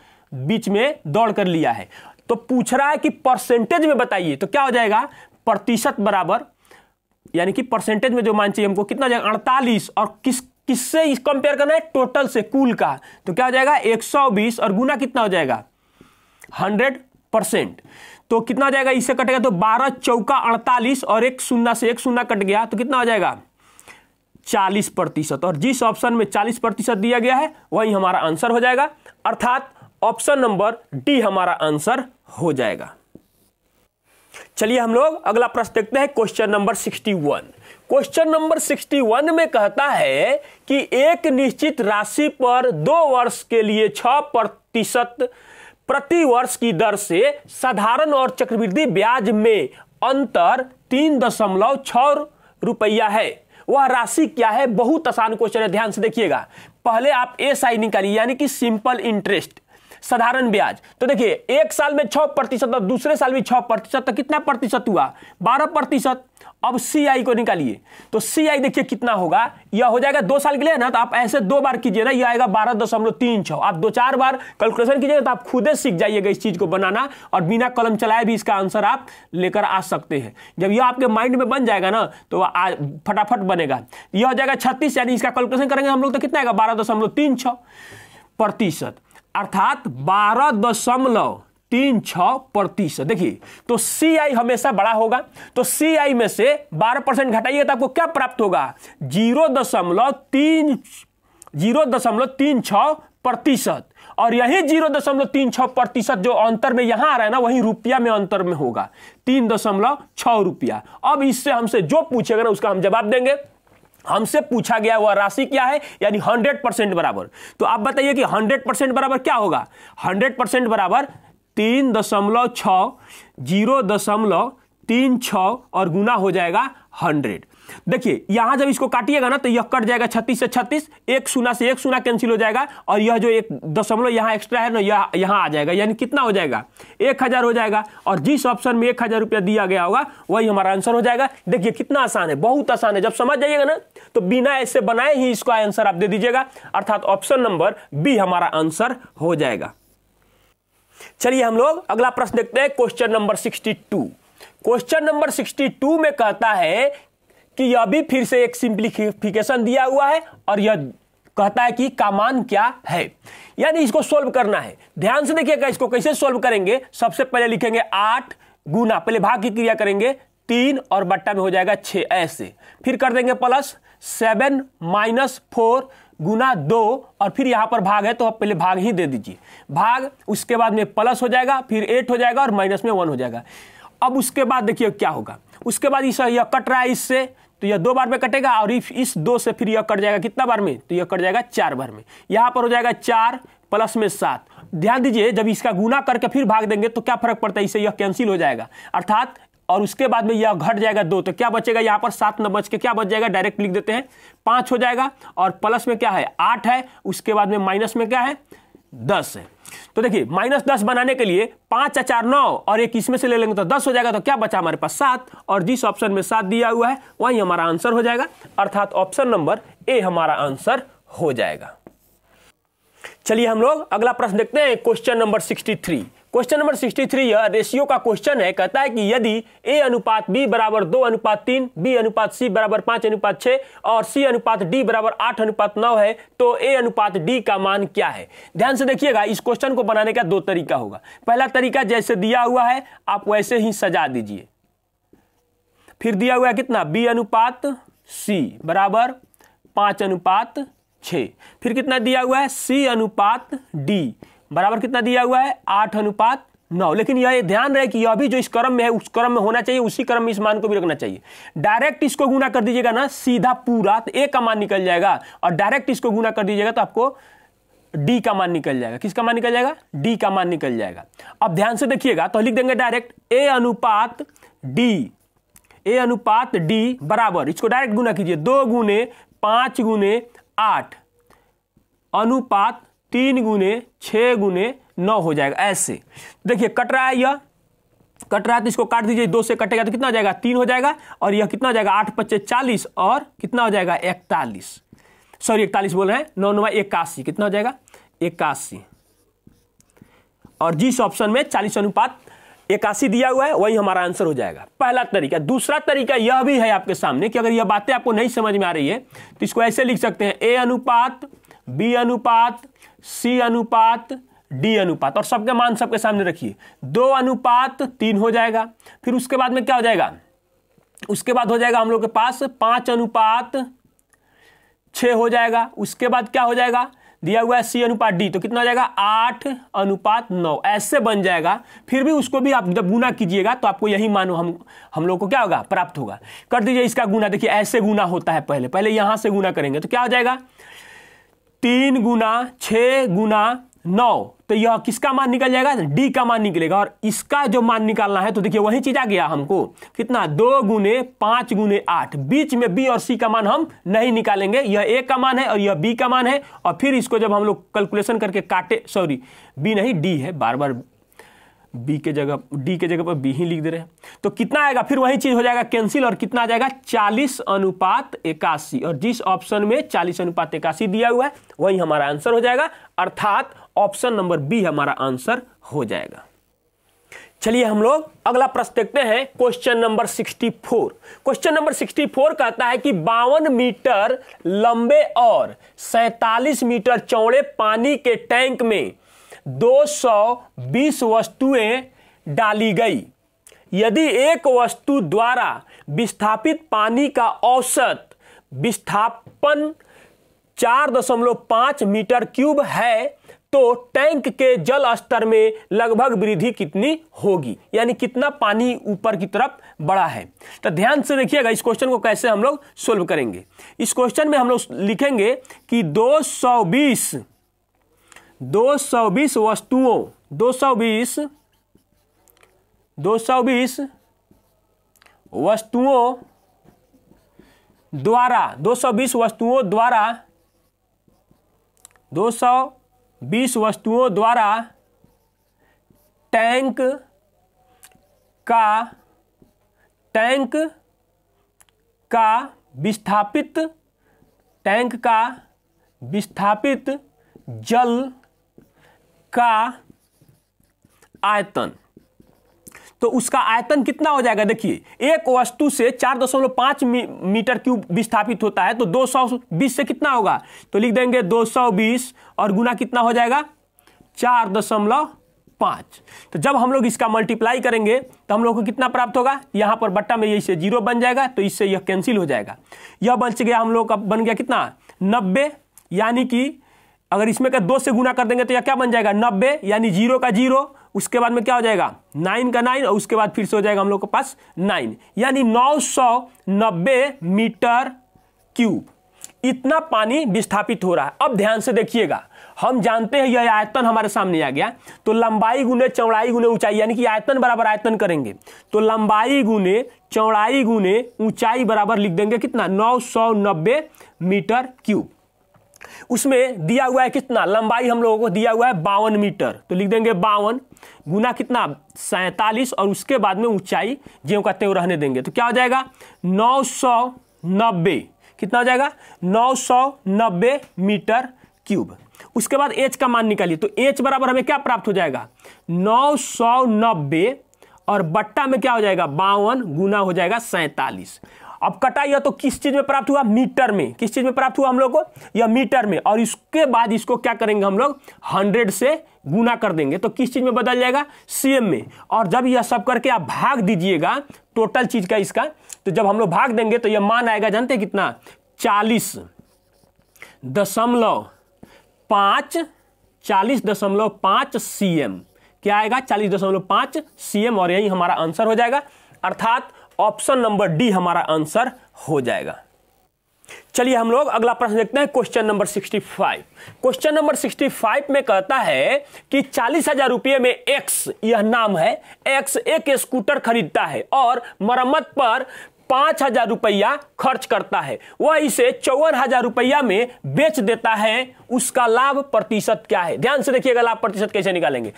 बीच में दौड़ कर लिया है तो पूछ रहा है कि परसेंटेज में बताइए तो क्या हो जाएगा प्रतिशत बराबर यानी कि परसेंटेज में जो मान चाहिए हमको कितना जाएगा अड़तालीस और किस किससे कंपेयर करना है टोटल से कुल का तो क्या हो जाएगा 120 और गुना कितना हो जाएगा 100 परसेंट तो कितना जाएगा इससे कटेगा तो बारह चौका अड़तालीस और एक शून्य से एक शून्य कट गया तो कितना हो जाएगा चालीस प्रतिशत और जिस ऑप्शन में चालीस प्रतिशत दिया गया है वही हमारा आंसर हो जाएगा अर्थात ऑप्शन नंबर डी हमारा आंसर हो जाएगा चलिए हम लोग अगला प्रश्न देखते हैं question number sixty one question number sixty one में कहता है कि एक निश्चित राशि पर दो वर्ष के लिए छह प्रतिशत प्रति वर्ष की दर से साधारण और चक्रवृद्धि ब्याज में अंतर तीन दशमलव छ रुपया है वह राशि क्या है बहुत आसान क्वेश्चन है ध्यान से देखिएगा पहले आप एस आई निकालिए यानी कि सिंपल इंटरेस्ट साधारण ब्याज तो देखिए एक साल में छह प्रतिशत और दूसरे साल में छह प्रतिशत तो कितना प्रतिशत हुआ बारह प्रतिशत अब सी को निकालिए तो सी आई देखिए कितना होगा यह हो जाएगा दो साल के लिए ना तो आप ऐसे दो बार कीजिए ना यह आएगा बारह दशमलव तीन छः आप दो चार बार कैलकुलेशन कीजिएगा तो आप खुद सीख जाइएगा इस चीज़ को बनाना और बिना कलम चलाए भी इसका आंसर आप लेकर आ सकते हैं जब यह आपके माइंड में बन जाएगा ना तो फटाफट बनेगा यह हो जाएगा छत्तीस यानी इसका कैलकुलेशन करेंगे हम लोग तो कितना आएगा बारह दशमलव तीन प्रतिशत अर्थात बारह दशमलव तीन छ प्रतिशत देखिए तो सी आई हमेशा बड़ा होगा तो सी आई में से बारह परसेंट घटाइए तो आपको क्या प्राप्त होगा जीरो दशमलव तीन जीरो दशमलव तीन छ प्रतिशत और यही जीरो दशमलव तीन छ प्रतिशत जो अंतर में यहां आ रहा है ना वही रुपया में अंतर में होगा तीन दशमलव छ रुपया अब इससे हमसे जो पूछेगा ना उसका हम जवाब देंगे हमसे पूछा गया हुआ राशि क्या है यानी 100 परसेंट बराबर तो आप बताइए कि 100 परसेंट बराबर क्या होगा 100 परसेंट बराबर तीन दशमलव छ जीरो दशमलव तीन छ और गुना हो जाएगा हंड्रेड देखिए यहां जब इसको काटिएगा ना तो यह कट जाएगा छत्तीस से छत्तीस एक शून्य से एक शून्य कैंसिल हो जाएगा और यह जो एक दशमलव यहाँ एक्स्ट्रा है ना यह यहाँ आ जाएगा यानी कितना हो जाएगा एक हज़ार हो जाएगा और जिस ऑप्शन में एक हज़ार रुपया दिया गया होगा वही हमारा आंसर हो जाएगा देखिए कितना आसान है बहुत आसान है जब समझ जाइएगा ना तो बिना ऐसे बनाए ही इसका आंसर आप दे दीजिएगा अर्थात ऑप्शन नंबर बी हमारा आंसर हो जाएगा चलिए हम लोग अगला प्रश्न देखते हैं क्वेश्चन नंबर 62 क्वेश्चन नंबर 62 में कहता है कि यह भी फिर से एक सिंप्लीफिकेशन दिया हुआ है और यह कहता है कि कामान क्या है यानी इसको सोल्व करना है ध्यान से देखिएगा इसको कैसे सोल्व करेंगे सबसे पहले लिखेंगे आठ गुना पहले भाग की क्रिया करेंगे तीन और बट्टा में हो जाएगा छ ऐसे फिर कर देंगे प्लस सेवन माइनस फोर गुना दो और फिर यहाँ पर भाग है तो आप पहले भाग ही दे दीजिए भाग उसके बाद में प्लस हो जाएगा फिर एट हो जाएगा और माइनस में वन हो जाएगा अब उसके बाद देखिए क्या होगा उसके बाद इस यह कट रहा है इससे तो यह दो बार में कटेगा और इस दो से फिर यह कट जाएगा कितना बार में तो यह कट जाएगा चार बार में यहाँ पर हो जाएगा चार प्लस में सात ध्यान दीजिए जब इसका गुना करके फिर भाग देंगे तो क्या फर्क पड़ता है इससे यह कैंसिल हो जाएगा अर्थात और उसके बाद में यह घट जाएगा दो तो क्या बचेगा यहां पर सात न बच के क्या बच जाएगा डायरेक्ट लिख देते हैं पांच हो जाएगा और प्लस में क्या है आठ है उसके बाद में माइनस में क्या है दस है तो देखिए माइनस दस बनाने के लिए पांच या चार नौ और एक इसमें से ले लेंगे तो दस हो जाएगा तो क्या बचा हमारे पास सात और जिस ऑप्शन में सात दिया हुआ है वही हमारा आंसर हो जाएगा अर्थात ऑप्शन नंबर ए हमारा आंसर हो जाएगा चलिए हम लोग अगला प्रश्न देखते हैं question number sixty three question number 63 यह रेशियो का क्वेश्चन है कहता है कि यदि ए अनुपात बी बराबर दो अनुपात तीन बी अनुपात सी बराबर पांच अनुपात छह और सी अनुपात डी बराबर आठ अनुपात नौ है तो ए अनुपात डी का मान क्या है ध्यान से देखिएगा इस क्वेश्चन को बनाने का दो तरीका होगा पहला तरीका जैसे दिया हुआ है आप वैसे ही सजा दीजिए फिर दिया हुआ है कितना बी अनुपात सी बराबर पांच अनुपात छ फिर कितना दिया हुआ है सी अनुपात डी बराबर कितना दिया हुआ है आठ अनुपात नौ लेकिन यह ध्यान रहे कि यह भी जो इस क्रम में है उस क्रम में होना चाहिए उसी क्रम में इस मान को भी रखना चाहिए डायरेक्ट इसको गुना कर दीजिएगा ना सीधा पूरा तो ए का मान निकल जाएगा और डायरेक्ट इसको गुना कर दीजिएगा तो आपको डी का मान निकल जाएगा किसका मान निकल जाएगा डी का मान निकल जाएगा अब ध्यान से देखिएगा तो लिख देंगे डायरेक्ट ए अनुपात डी ए अनुपात डी बराबर इसको डायरेक्ट गुना कीजिए दो गुने पांच गुने आठ अनुपात तीन गुने छः गुने नौ हो जाएगा ऐसे देखिए कट रहा है यह कट रहा है तो इसको काट दीजिए दो से कटेगा तो कितना हो जाएगा तीन हो जाएगा और यह कितना हो जाएगा आठ पच्चे चालीस और कितना हो जाएगा इकतालीस सॉरी इकतालीस बोल रहे हैं नौ नवा इक्यासी कितना हो जाएगा इक्यासी और जिस ऑप्शन में चालीस अनुपात इक्यासी दिया हुआ है वही हमारा आंसर हो जाएगा पहला तरीका दूसरा तरीका यह भी है आपके सामने कि अगर यह बातें आपको नहीं समझ में आ रही है तो इसको ऐसे लिख सकते हैं ए अनुपात बी अनुपात सी अनुपात डी अनुपात और सबके मान सबके सामने रखिए दो अनुपात तीन हो जाएगा फिर उसके बाद में क्या हो जाएगा उसके बाद हो जाएगा हम लोग के पास पांच अनुपात छ हो जाएगा उसके बाद क्या हो जाएगा दिया हुआ है सी अनुपात डी तो कितना हो जाएगा आठ अनुपात नौ ऐसे बन जाएगा फिर भी उसको भी आप जब गुना कीजिएगा तो आपको यही मानो हम हम लोग को क्या होगा प्राप्त होगा कर दीजिए इसका गुना देखिए ऐसे गुना होता है पहले पहले यहां से गुना करेंगे तो क्या हो जाएगा तीन गुना छः गुना नौ तो यह किसका मान निकल जाएगा डी का मान निकलेगा और इसका जो मान निकालना है तो देखिए वही चीज आ गया हमको कितना दो गुने पांच गुने आठ बीच में बी और सी का मान हम नहीं निकालेंगे यह ए का मान है और यह बी का मान है और फिर इसको जब हम लोग कैलकुलेशन करके काटे सॉरी बी नहीं डी है बार बार बी के जगह डी के जगह पर बी ही लिख दे रहे हैं तो कितना आएगा फिर वही चीज हो जाएगा कैंसिल और कितना आ जाएगा चालीस अनुपात इक्यासी और जिस ऑप्शन में चालीस अनुपात इक्यासी दिया हुआ है वही हमारा आंसर हो जाएगा अर्थात ऑप्शन नंबर बी हमारा आंसर हो जाएगा चलिए हम लोग अगला प्रश्न देखते हैं क्वेश्चन नंबर 64 क्वेश्चन नंबर 64 कहता है कि बावन मीटर लंबे और सैतालीस मीटर चौड़े पानी के टैंक में 220 वस्तुएं डाली गई यदि एक वस्तु द्वारा विस्थापित पानी का औसत विस्थापन 4.5 मीटर क्यूब है तो टैंक के जल स्तर में लगभग वृद्धि कितनी होगी यानी कितना पानी ऊपर की तरफ बढ़ा है तो ध्यान से देखिएगा इस क्वेश्चन को कैसे हम लोग सोल्व करेंगे इस क्वेश्चन में हम लोग लिखेंगे कि 220 220 वस्तुओं 220 220 वस्तुओं द्वारा 220 वस्तुओं द्वारा 220 वस्तुओं द्वारा टैंक का टैंक का विस्थापित टैंक का विस्थापित जल का आयतन तो उसका आयतन कितना हो जाएगा देखिए एक वस्तु से 4.5 मी, मीटर क्यूब विस्थापित होता है तो 220 से कितना होगा तो लिख देंगे 220 और गुना कितना हो जाएगा 4.5 तो जब हम लोग इसका मल्टीप्लाई करेंगे तो हम लोग को कितना प्राप्त होगा यहां पर बट्टा में यही से जीरो बन जाएगा तो इससे यह कैंसिल हो जाएगा यह बन गया हम लोग का बन गया कितना नब्बे यानी कि अगर इसमें का दो से गुना कर देंगे तो यह क्या बन जाएगा नब्बे यानी जीरो का जीरो उसके बाद में क्या हो जाएगा नाइन का नाइन और उसके बाद फिर से हो जाएगा हम लोग के पास नाइन यानी नौ सौ नब्बे मीटर क्यूब इतना पानी विस्थापित हो रहा है अब ध्यान से देखिएगा हम जानते हैं यह आयतन हमारे सामने आ गया तो लंबाई गुने चौड़ाई गुने ऊंचाई यानी कि आयतन बराबर आयतन करेंगे तो लंबाई गुने चौड़ाई गुने ऊंचाई बराबर लिख देंगे कितना नब्बे मीटर क्यूब उसमें दिया हुआ है कितना लंबाई हम लोगों को दिया हुआ है बावन मीटर तो लिख देंगे बावन गुना कितना सैतालीस और उसके बाद में ऊंचाई जो कहते हैं रहने देंगे तो क्या हो जाएगा नौ सौ नब्बे कितना हो जाएगा नौ सौ नब्बे मीटर क्यूब उसके बाद एच का मान निकालिए तो एच बराबर हमें क्या प्राप्त हो जाएगा नौ और बट्टा में क्या हो जाएगा बावन गुना हो जाएगा सैंतालीस अब कटा यह तो किस चीज में प्राप्त हुआ मीटर में किस चीज में प्राप्त हुआ हम लोग को यह मीटर में और इसके बाद इसको क्या करेंगे हम लोग हंड्रेड से गुना कर देंगे तो किस चीज में बदल जाएगा सीएम में और जब यह सब करके आप भाग दीजिएगा टोटल चीज का इसका तो जब हम लोग भाग देंगे तो यह मान आएगा जानते कितना चालीस दशमलव पांच चालीस दशमलव पांच सी क्या आएगा चालीस दशमलव पांच सी और यही हमारा आंसर हो जाएगा अर्थात ऑप्शन नंबर डी हमारा आंसर हो जाएगा चलिए हम लोग अगला प्रश्न देखते हैं क्वेश्चन नंबर 65 क्वेश्चन नंबर 65 में कहता है कि चालीस हजार रुपये में एक्स यह नाम है एक्स एक स्कूटर खरीदता है और मरम्मत पर पांच हजार रुपया खर्च करता है वह इसे चौवन हजार रुपया में बेच देता है उसका लाभ प्रतिशत क्या है ध्यान से देखिएगा लाभ प्रतिशत कैसे निकालेंगे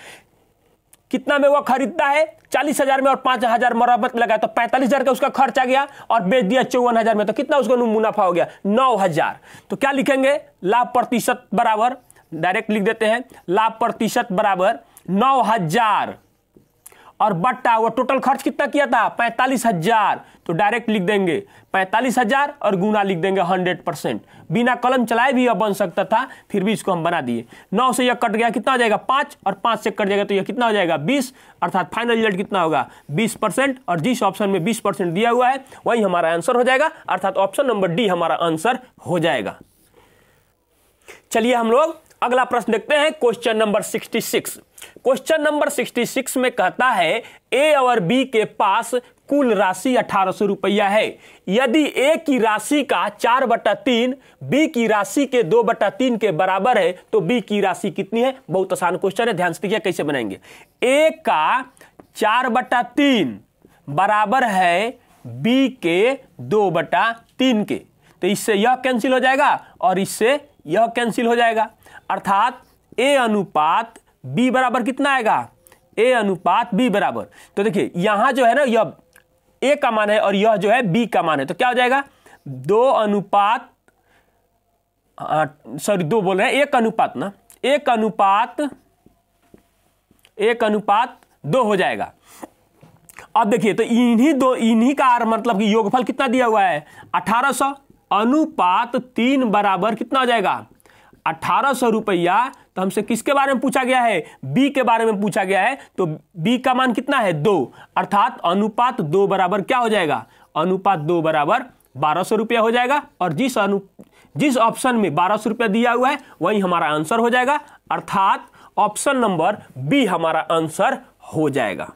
कितना में वो खरीदता है चालीस हजार में और पांच हजार मरम्मत लगाया तो पैंतालीस हजार का उसका खर्च आ गया और बेच दिया चौवन हजार में तो कितना उसको मुनाफा हो गया नौ हजार तो क्या लिखेंगे लाभ प्रतिशत बराबर डायरेक्ट लिख देते हैं लाभ प्रतिशत बराबर नौ हजार और बट्टा वो टोटल खर्च कितना किया था पैंतालीस हजार तो डायरेक्ट लिख देंगे पैंतालीस हजार और गुना लिख देंगे हंड्रेड परसेंट बिना कलम चलाए भी यह बन सकता था फिर भी इसको हम बना दिए नौ से यह कट गया कितना हो जाएगा पांच और पांच से कट जाएगा तो यह कितना हो जाएगा बीस अर्थात फाइनल रिजल्ट कितना होगा बीस और जिस ऑप्शन में बीस दिया हुआ है वही हमारा आंसर हो जाएगा अर्थात ऑप्शन नंबर डी हमारा आंसर हो जाएगा चलिए हम लोग अगला प्रश्न देखते हैं क्वेश्चन नंबर 66 क्वेश्चन नंबर 66 में कहता है ए और बी के पास कुल राशि अठारह सौ रुपया है यदि ए की राशि का चार बटा तीन बी की राशि के दो बटा तीन के बराबर है तो बी की राशि कितनी है बहुत आसान क्वेश्चन है ध्यान से देखिए कैसे बनाएंगे ए का चार बटा तीन बराबर है बी के दो बटा तीन के तो इससे यह कैंसिल हो जाएगा और इससे यह कैंसिल हो जाएगा अर्थात ए अनुपात बी बराबर कितना आएगा ए अनुपात बी बराबर तो देखिए यहां जो है ना यह ए का मान है और यह जो है बी का मान है तो क्या हो जाएगा दो अनुपात सॉरी दो बोल रहे हैं एक अनुपात ना एक अनुपात एक अनुपात दो हो जाएगा अब देखिए तो इन्हीं दो इन्हीं का मतलब कि योगफल कितना दिया हुआ है सौ अनुपात तीन बराबर कितना हो जाएगा अठारह सौ रुपया तो हमसे किसके बारे में पूछा गया है बी के बारे में पूछा गया है तो बी का मान कितना है दो अर्थात अनुपात दो बराबर क्या हो जाएगा अनुपात दो बराबर बारह सौ रुपया हो जाएगा और जिस अनु जिस ऑप्शन में बारह सौ रुपया दिया हुआ है वही हमारा आंसर हो जाएगा अर्थात ऑप्शन नंबर बी हमारा आंसर हो जाएगा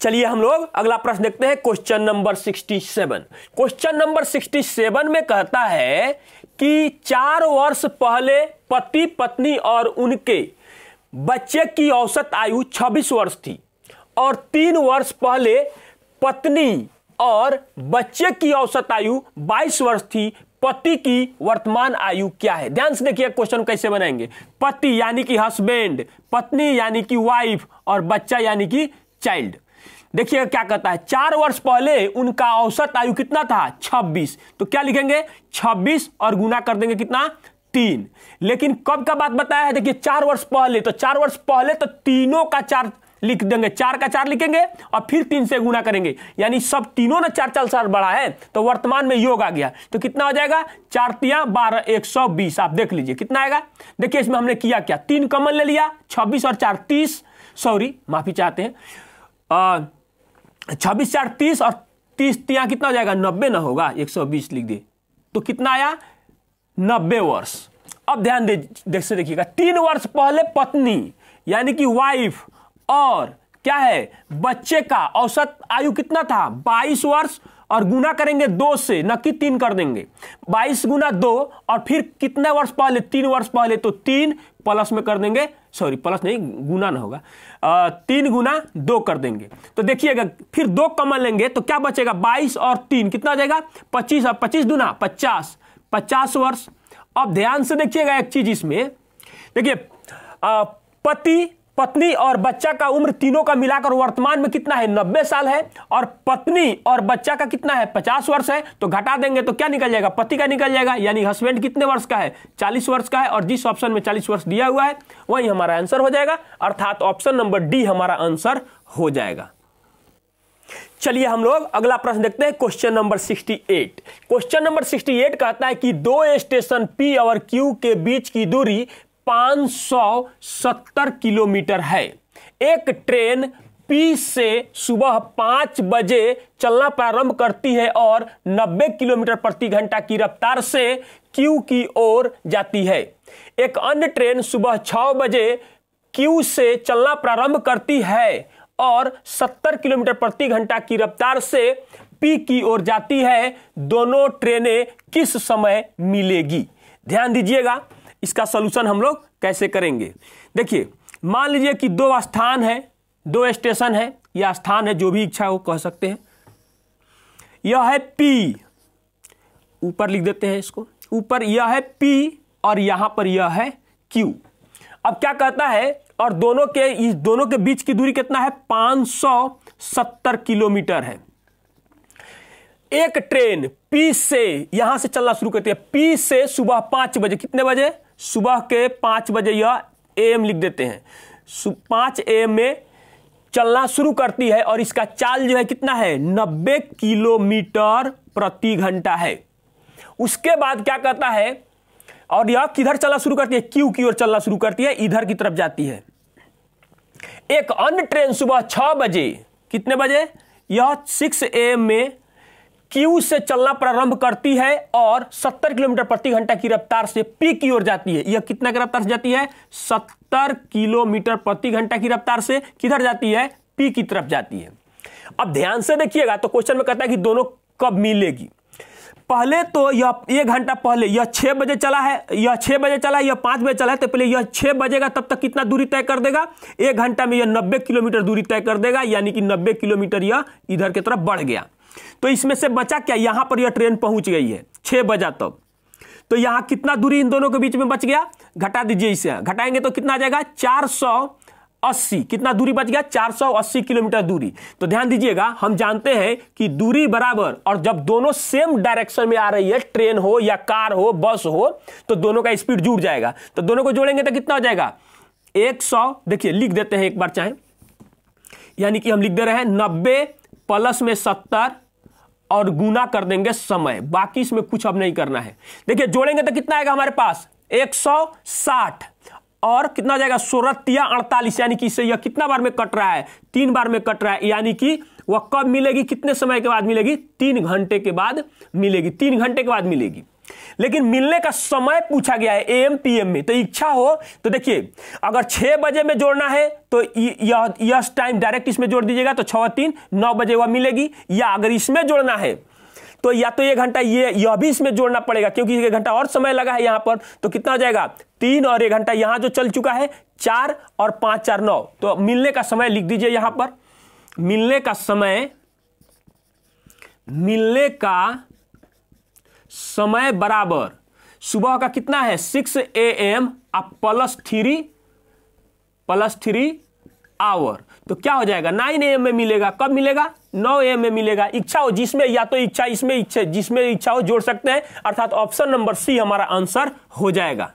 चलिए हम लोग अगला प्रश्न देखते हैं क्वेश्चन नंबर 67 क्वेश्चन नंबर 67 में कहता है कि चार वर्ष पहले पति पत्नी और उनके बच्चे की औसत आयु 26 वर्ष थी और तीन वर्ष पहले पत्नी और बच्चे की औसत आयु 22 वर्ष थी पति की वर्तमान आयु क्या है ध्यान से देखिए क्वेश्चन कैसे बनाएंगे पति यानी कि हस्बैंड पत्नी यानी कि वाइफ और बच्चा यानी कि चाइल्ड देखिए क्या कहता है चार वर्ष पहले उनका औसत आयु कितना था 26 तो क्या लिखेंगे 26 और गुना कर देंगे कितना तीन लेकिन कब का बात बताया है देखिए चार वर्ष पहले तो चार वर्ष पहले तो तीनों का चार लिख देंगे चार का चार लिखेंगे और फिर तीन से गुना करेंगे यानी सब तीनों ने चार चार साल बढ़ा है तो वर्तमान में योग आ गया तो कितना हो जाएगा चार तिया बारह एक सौ बीस आप देख लीजिए कितना आएगा देखिए इसमें हमने किया क्या तीन कमल ले लिया छब्बीस और चार तीस सॉरी माफी चाहते हैं छब्बीस चार तीस और तीस तिया कितना हो जाएगा नब्बे ना होगा एक सौ बीस लिख दिए तो कितना आया नब्बे वर्ष अब ध्यान दे देखते देखिएगा तीन वर्ष पहले पत्नी यानी कि वाइफ और क्या है बच्चे का औसत आयु कितना था बाईस वर्ष और गुना करेंगे दो से न कि तीन कर देंगे बाईस गुना दो और फिर कितने वर्ष पहले तीन वर्ष पहले तो तीन प्लस में कर देंगे सॉरी प्लस नहीं गुना ना होगा आ, तीन गुना दो कर देंगे तो देखिएगा फिर दो कमल लेंगे तो क्या बचेगा बाईस और तीन कितना जाएगा पच्चीस और पच्चीस दुना पचास पचास वर्ष अब ध्यान से देखिएगा एक चीज इसमें देखिए पति पत्नी और बच्चा का उम्र तीनों का मिलाकर वर्तमान में कितना है नब्बे साल है और पत्नी और बच्चा का कितना है पचास वर्ष है तो घटा देंगे तो क्या निकल जाएगा पति का निकल जाएगा यानी हस्बैंड कितने वर्ष का है चालीस वर्ष का है और जिस ऑप्शन में चालीस वर्ष दिया हुआ है वही हमारा आंसर हो जाएगा अर्थात ऑप्शन नंबर डी हमारा आंसर हो जाएगा चलिए हम लोग अगला प्रश्न देखते हैं क्वेश्चन नंबर 68 क्वेश्चन नंबर 68 कहता है कि दो स्टेशन पी और क्यू के बीच की दूरी 570 किलोमीटर है एक ट्रेन पी से सुबह पाँच बजे चलना प्रारंभ करती है और 90 किलोमीटर प्रति घंटा की रफ्तार से क्यू की ओर जाती है एक अन्य ट्रेन सुबह छह बजे क्यू से चलना प्रारंभ करती है और 70 किलोमीटर प्रति घंटा की रफ्तार से पी की ओर जाती है दोनों ट्रेनें किस समय मिलेगी ध्यान दीजिएगा इसका सोल्यूशन हम लोग कैसे करेंगे देखिए मान लीजिए कि दो स्थान है दो स्टेशन है या स्थान है जो भी इच्छा हो कह सकते हैं यह है पी ऊपर लिख देते हैं इसको ऊपर यह है पी और यहां पर यह है क्यू अब क्या कहता है और दोनों के इस दोनों के बीच की दूरी कितना है 570 किलोमीटर है एक ट्रेन पी से यहां से चलना शुरू करती है पी से सुबह पांच बजे कितने बजे सुबह के पाँच बजे यह एम लिख देते हैं पाँच एम में चलना शुरू करती है और इसका चाल जो है कितना है नब्बे किलोमीटर प्रति घंटा है उसके बाद क्या करता है और यह किधर चलना शुरू करती है क्यू की ओर चलना शुरू करती है इधर की तरफ जाती है एक अन्य ट्रेन सुबह छह बजे कितने बजे यह सिक्स ए में क्यू से चलना प्रारंभ करती है और 70 किलोमीटर प्रति घंटा की रफ्तार से पी की ओर जाती है यह कितना की रफ्तार से जाती है 70 किलोमीटर प्रति घंटा की रफ्तार से किधर जाती है पी की तरफ जाती है अब ध्यान से देखिएगा तो क्वेश्चन में कहता है कि दोनों कब मिलेगी पहले तो यह एक घंटा पहले यह छह बजे चला है यह छह बजे चला है यह पांच बजे चला है तो पहले यह छः बजेगा तब तक कितना दूरी तय कर देगा एक घंटा में यह नब्बे किलोमीटर दूरी तय कर देगा यानी कि नब्बे किलोमीटर यह इधर की तरफ बढ़ गया तो इसमें से बचा क्या यहां पर यह ट्रेन पहुंच गई है छह बजा तब तो, यहां कितना दूरी इन दोनों के बीच में बच गया घटा दीजिए इसे घटाएंगे तो कितना आ जाएगा चार सौ अस्सी कितना दूरी बच गया 480 किलोमीटर दूरी तो ध्यान दीजिएगा हम जानते हैं कि दूरी बराबर और जब दोनों सेम डायरेक्शन में आ रही है ट्रेन हो या कार हो बस हो तो दोनों का स्पीड जुड़ जाएगा तो दोनों को जोड़ेंगे तो कितना हो जाएगा एक सौ देखिए लिख देते हैं एक बार चाहे यानी कि हम लिख दे रहे हैं नब्बे प्लस में सत्तर और गुना कर देंगे समय बाकी इसमें कुछ अब नहीं करना है देखिए जोड़ेंगे तो कितना आएगा हमारे पास एक सौ साठ और कितना हो जाएगा सोरतिया अड़तालीस यानी कि इससे यह कितना बार में कट रहा है तीन बार में कट रहा है यानी कि वह कब मिलेगी कितने समय के बाद मिलेगी तीन घंटे के बाद मिलेगी तीन घंटे के बाद मिलेगी लेकिन मिलने का समय पूछा गया है एम पी एम में तो इच्छा हो तो देखिए अगर छह बजे में जोड़ना है तो यह टाइम डायरेक्ट इसमें जोड़ दीजिएगा तो छह तीन नौ बजे वह मिलेगी या अगर इसमें जोड़ना है तो या तो ये घंटा ये यह भी इसमें जोड़ना पड़ेगा क्योंकि एक घंटा और समय लगा है यहां पर तो कितना हो जाएगा तीन और एक घंटा यहां जो चल चुका है चार और पांच चार नौ तो मिलने का समय लिख दीजिए यहां पर मिलने का समय मिलने का समय बराबर सुबह का कितना है six A M plus three plus three hour तो क्या हो जाएगा नाइन ए एम में मिलेगा कब मिलेगा नौ ए में मिलेगा इच्छा हो जिसमें या तो इच्छा इसमें इच्छा जिसमें इच्छा हो जोड़ सकते हैं अर्थात ऑप्शन नंबर सी हमारा आंसर हो जाएगा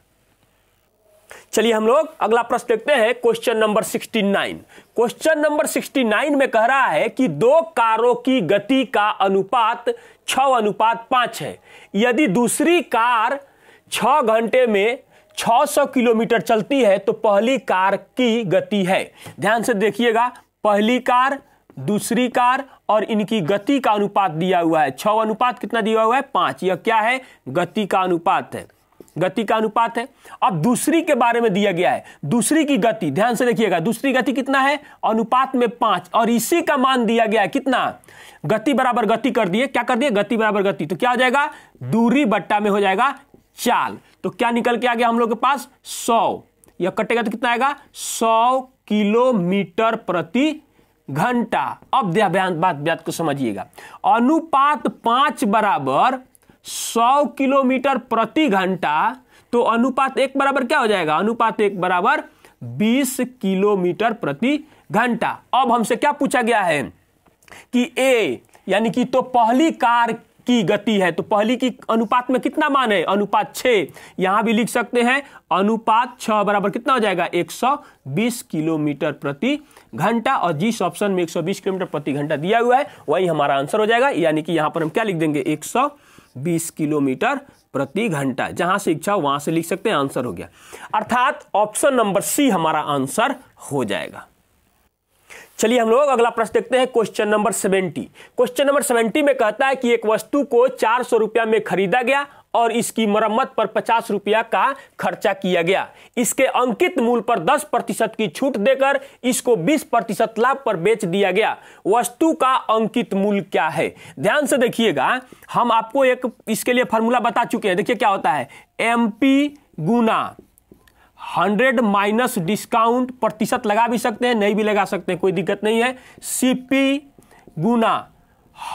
चलिए हम लोग अगला प्रश्न देखते हैं क्वेश्चन नंबर 69 क्वेश्चन नंबर 69 में कह रहा है कि दो कारों की गति का अनुपात छ अनुपात पांच है यदि दूसरी कार छ घंटे में 600 किलोमीटर चलती है तो पहली कार की गति है ध्यान से देखिएगा पहली कार दूसरी कार और इनकी गति का अनुपात दिया हुआ है छ अनुपात कितना दिया हुआ है पांच यह क्या है गति का अनुपात है गति का अनुपात है अब दूसरी के बारे में दिया गया है दूसरी की गति ध्यान से देखिएगा दूसरी गति कितना है अनुपात में पांच और इसी का मान दिया गया है कितना गति बराबर गति कर दिए क्या कर दिए गति बराबर गति तो क्या हो जाएगा दूरी बट्टा में हो जाएगा चाल तो क्या निकल के आ गया हम लोग के पास सौ यह कटेगा तो कितना आएगा सौ किलोमीटर प्रति घंटा अब बात ब्याद को समझिएगा अनुपात पांच बराबर सौ किलोमीटर प्रति घंटा तो अनुपात एक बराबर क्या हो जाएगा अनुपात एक बराबर बीस किलोमीटर प्रति घंटा अब हमसे क्या पूछा गया है कि ए यानी कि तो पहली कार की गति है तो पहली की अनुपात में कितना मान है अनुपात छ यहां भी लिख सकते हैं अनुपात छह बराबर कितना हो जाएगा 120 किलोमीटर प्रति घंटा और जिस ऑप्शन में 120 किलोमीटर प्रति घंटा दिया हुआ है वही हमारा आंसर हो जाएगा यानी कि यहां पर हम क्या लिख देंगे 120 किलोमीटर प्रति घंटा जहां से इच्छा वहां से लिख सकते हैं आंसर हो गया अर्थात ऑप्शन नंबर सी हमारा आंसर हो जाएगा चलिए हम लोग अगला प्रश्न देखते हैं question number seventy question number seventy में कहता है कि एक वस्तु को चार सौ रुपया में खरीदा गया और इसकी मरम्मत पर पचास रुपया का खर्चा किया गया इसके अंकित मूल पर दस प्रतिशत की छूट देकर इसको बीस प्रतिशत लाभ पर बेच दिया गया वस्तु का अंकित मूल क्या है ध्यान से देखिएगा हम आपको एक इसके लिए फॉर्मूला बता चुके हैं देखिए क्या होता है एम पी गुना हंड्रेड माइनस डिस्काउंट प्रतिशत लगा भी सकते हैं नहीं भी लगा सकते हैं कोई दिक्कत नहीं है सीपी गुना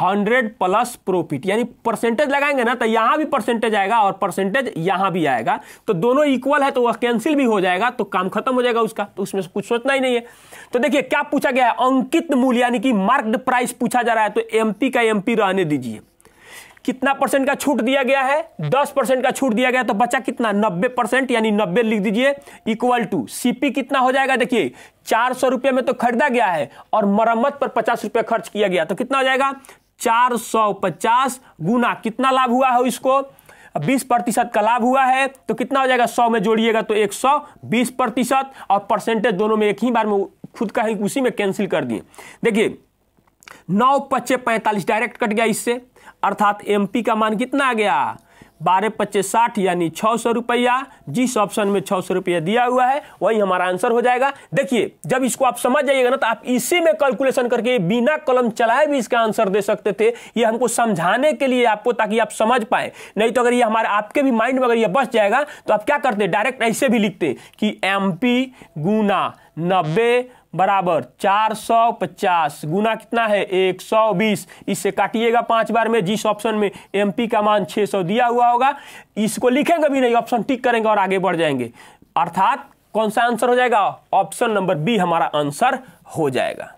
हंड्रेड प्लस प्रॉफिट यानी परसेंटेज लगाएंगे ना तो यहां भी परसेंटेज आएगा और परसेंटेज यहां भी आएगा तो दोनों इक्वल है तो वह कैंसिल भी हो जाएगा तो काम खत्म हो जाएगा उसका तो उसमें से कुछ सोचना ही नहीं है तो देखिए क्या पूछा गया है अंकित मूल्य यानी कि मार्क्ड प्राइस पूछा जा रहा है तो एमपी का एमपी रहने दीजिए कितना परसेंट का छूट दिया गया है दस परसेंट का छूट दिया गया तो बचा कितना नब्बे परसेंट यानी नब्बे लिख दीजिए इक्वल टू सीपी कितना हो जाएगा देखिए चार सौ रुपये में तो खरीदा गया है और मरम्मत पर पचास रुपये खर्च किया गया तो कितना हो जाएगा चार सौ पचास गुना कितना लाभ हुआ है इसको बीस प्रतिशत का लाभ हुआ है तो कितना हो जाएगा सौ में जोड़िएगा तो एक सौ बीस प्रतिशत और परसेंटेज दोनों में एक ही बार में खुद का ही उसी में कैंसिल कर दिए देखिए नौ पच्चे पैंतालीस डायरेक्ट कट गया इससे अर्थात एम का मान कितना आ गया बारह पच्चीस साठ यानी छः सौ रुपया जिस ऑप्शन में छः सौ रुपया दिया हुआ है वही हमारा आंसर हो जाएगा देखिए जब इसको आप समझ जाइएगा ना तो आप इसी में कैलकुलेशन करके बिना कलम चलाए भी इसका आंसर दे सकते थे ये हमको समझाने के लिए आपको ताकि आप समझ पाए नहीं तो अगर ये हमारे आपके भी माइंड में अगर ये बस जाएगा तो आप क्या करते डायरेक्ट ऐसे भी लिखते कि एम पी गुना नब्बे बराबर 450 गुना कितना है 120 इसे काटिएगा पांच बार में जिस ऑप्शन में एमपी का मान 600 दिया हुआ होगा इसको लिखेंगे भी नहीं ऑप्शन टिक करेंगे और आगे बढ़ जाएंगे अर्थात कौन सा आंसर हो जाएगा ऑप्शन नंबर बी हमारा आंसर हो जाएगा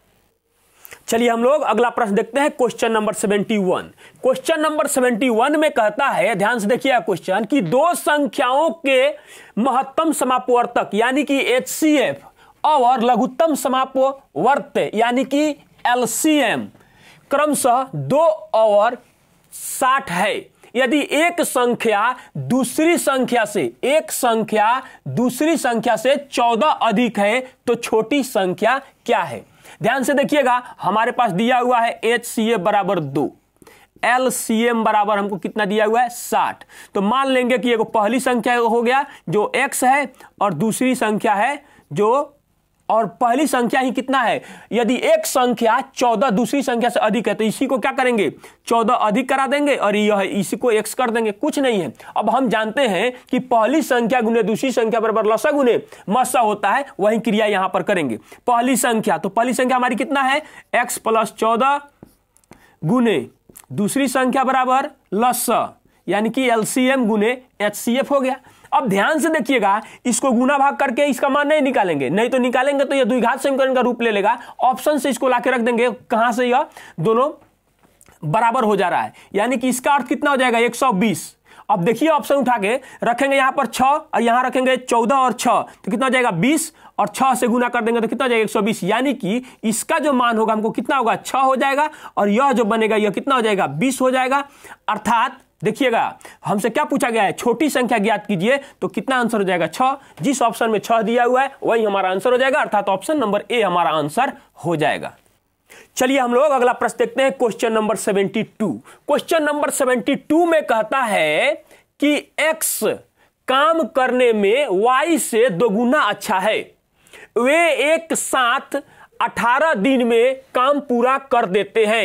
चलिए हम लोग अगला प्रश्न देखते हैं क्वेश्चन नंबर 71 क्वेश्चन नंबर 71 में कहता है ध्यान से देखिए क्वेश्चन कि दो संख्याओं के महत्तम समापवर्तक यानी कि एच और लघुत्तम वर्त यानी कि एलसीएम क्रमशः दो और साठ है यदि एक संख्या दूसरी संख्या से एक संख्या दूसरी संख्या से चौदह अधिक है तो छोटी संख्या क्या है ध्यान से देखिएगा हमारे पास दिया हुआ है एच सी ए बराबर दो एल सी एम बराबर हमको कितना दिया हुआ है साठ तो मान लेंगे कि एक पहली संख्या हो गया जो एक्स है और दूसरी संख्या है जो और पहली संख्या ही कितना है यदि एक संख्या चौदह दूसरी संख्या से अधिक है तो इसी को क्या करेंगे चौदह अधिक करा देंगे और यह इसी को एक्स कर देंगे कुछ नहीं है अब हम जानते हैं कि पहली संख्या गुने दूसरी संख्या बराबर लसा गुने मसा होता है वही क्रिया यहां पर करेंगे पहली संख्या तो पहली संख्या हमारी कितना है एक्स प्लस चौदह गुने दूसरी संख्या बराबर लस यानी कि एलसीएम गुने एफ हो गया अब ध्यान से देखिएगा इसको गुना भाग करके इसका मान नहीं निकालेंगे नहीं तो निकालेंगे तो यह द्विघात समीकरण का रूप ले लेगा ऑप्शन से इसको ला रख देंगे कहां से यह दोनों बराबर हो जा रहा है यानी कि इसका अर्थ कितना हो जाएगा एक अब देखिए ऑप्शन उठा के रखेंगे यहां पर छह और यहां रखेंगे चौदह और छह तो कितना जाएगा बीस और छह से गुना कर देंगे तो कितना जाएगा एक सौ बीस यानी कि इसका जो मान होगा हमको कितना होगा छह हो जाएगा और यह जो बनेगा यह कितना हो जाएगा बीस हो जाएगा अर्थात देखिएगा हमसे क्या पूछा गया है छोटी संख्या ज्ञात कीजिए तो कितना आंसर हो जाएगा छ जिस ऑप्शन में छह दिया हुआ है वही हमारा आंसर हो जाएगा अर्थात ऑप्शन नंबर ए हमारा आंसर हो जाएगा चलिए हम लोग अगला प्रश्न देखते हैं question number seventy two question number seventy two में कहता है कि एक्स काम करने में वाई से दोगुना अच्छा है वे एक साथ अठारह दिन में काम पूरा कर देते हैं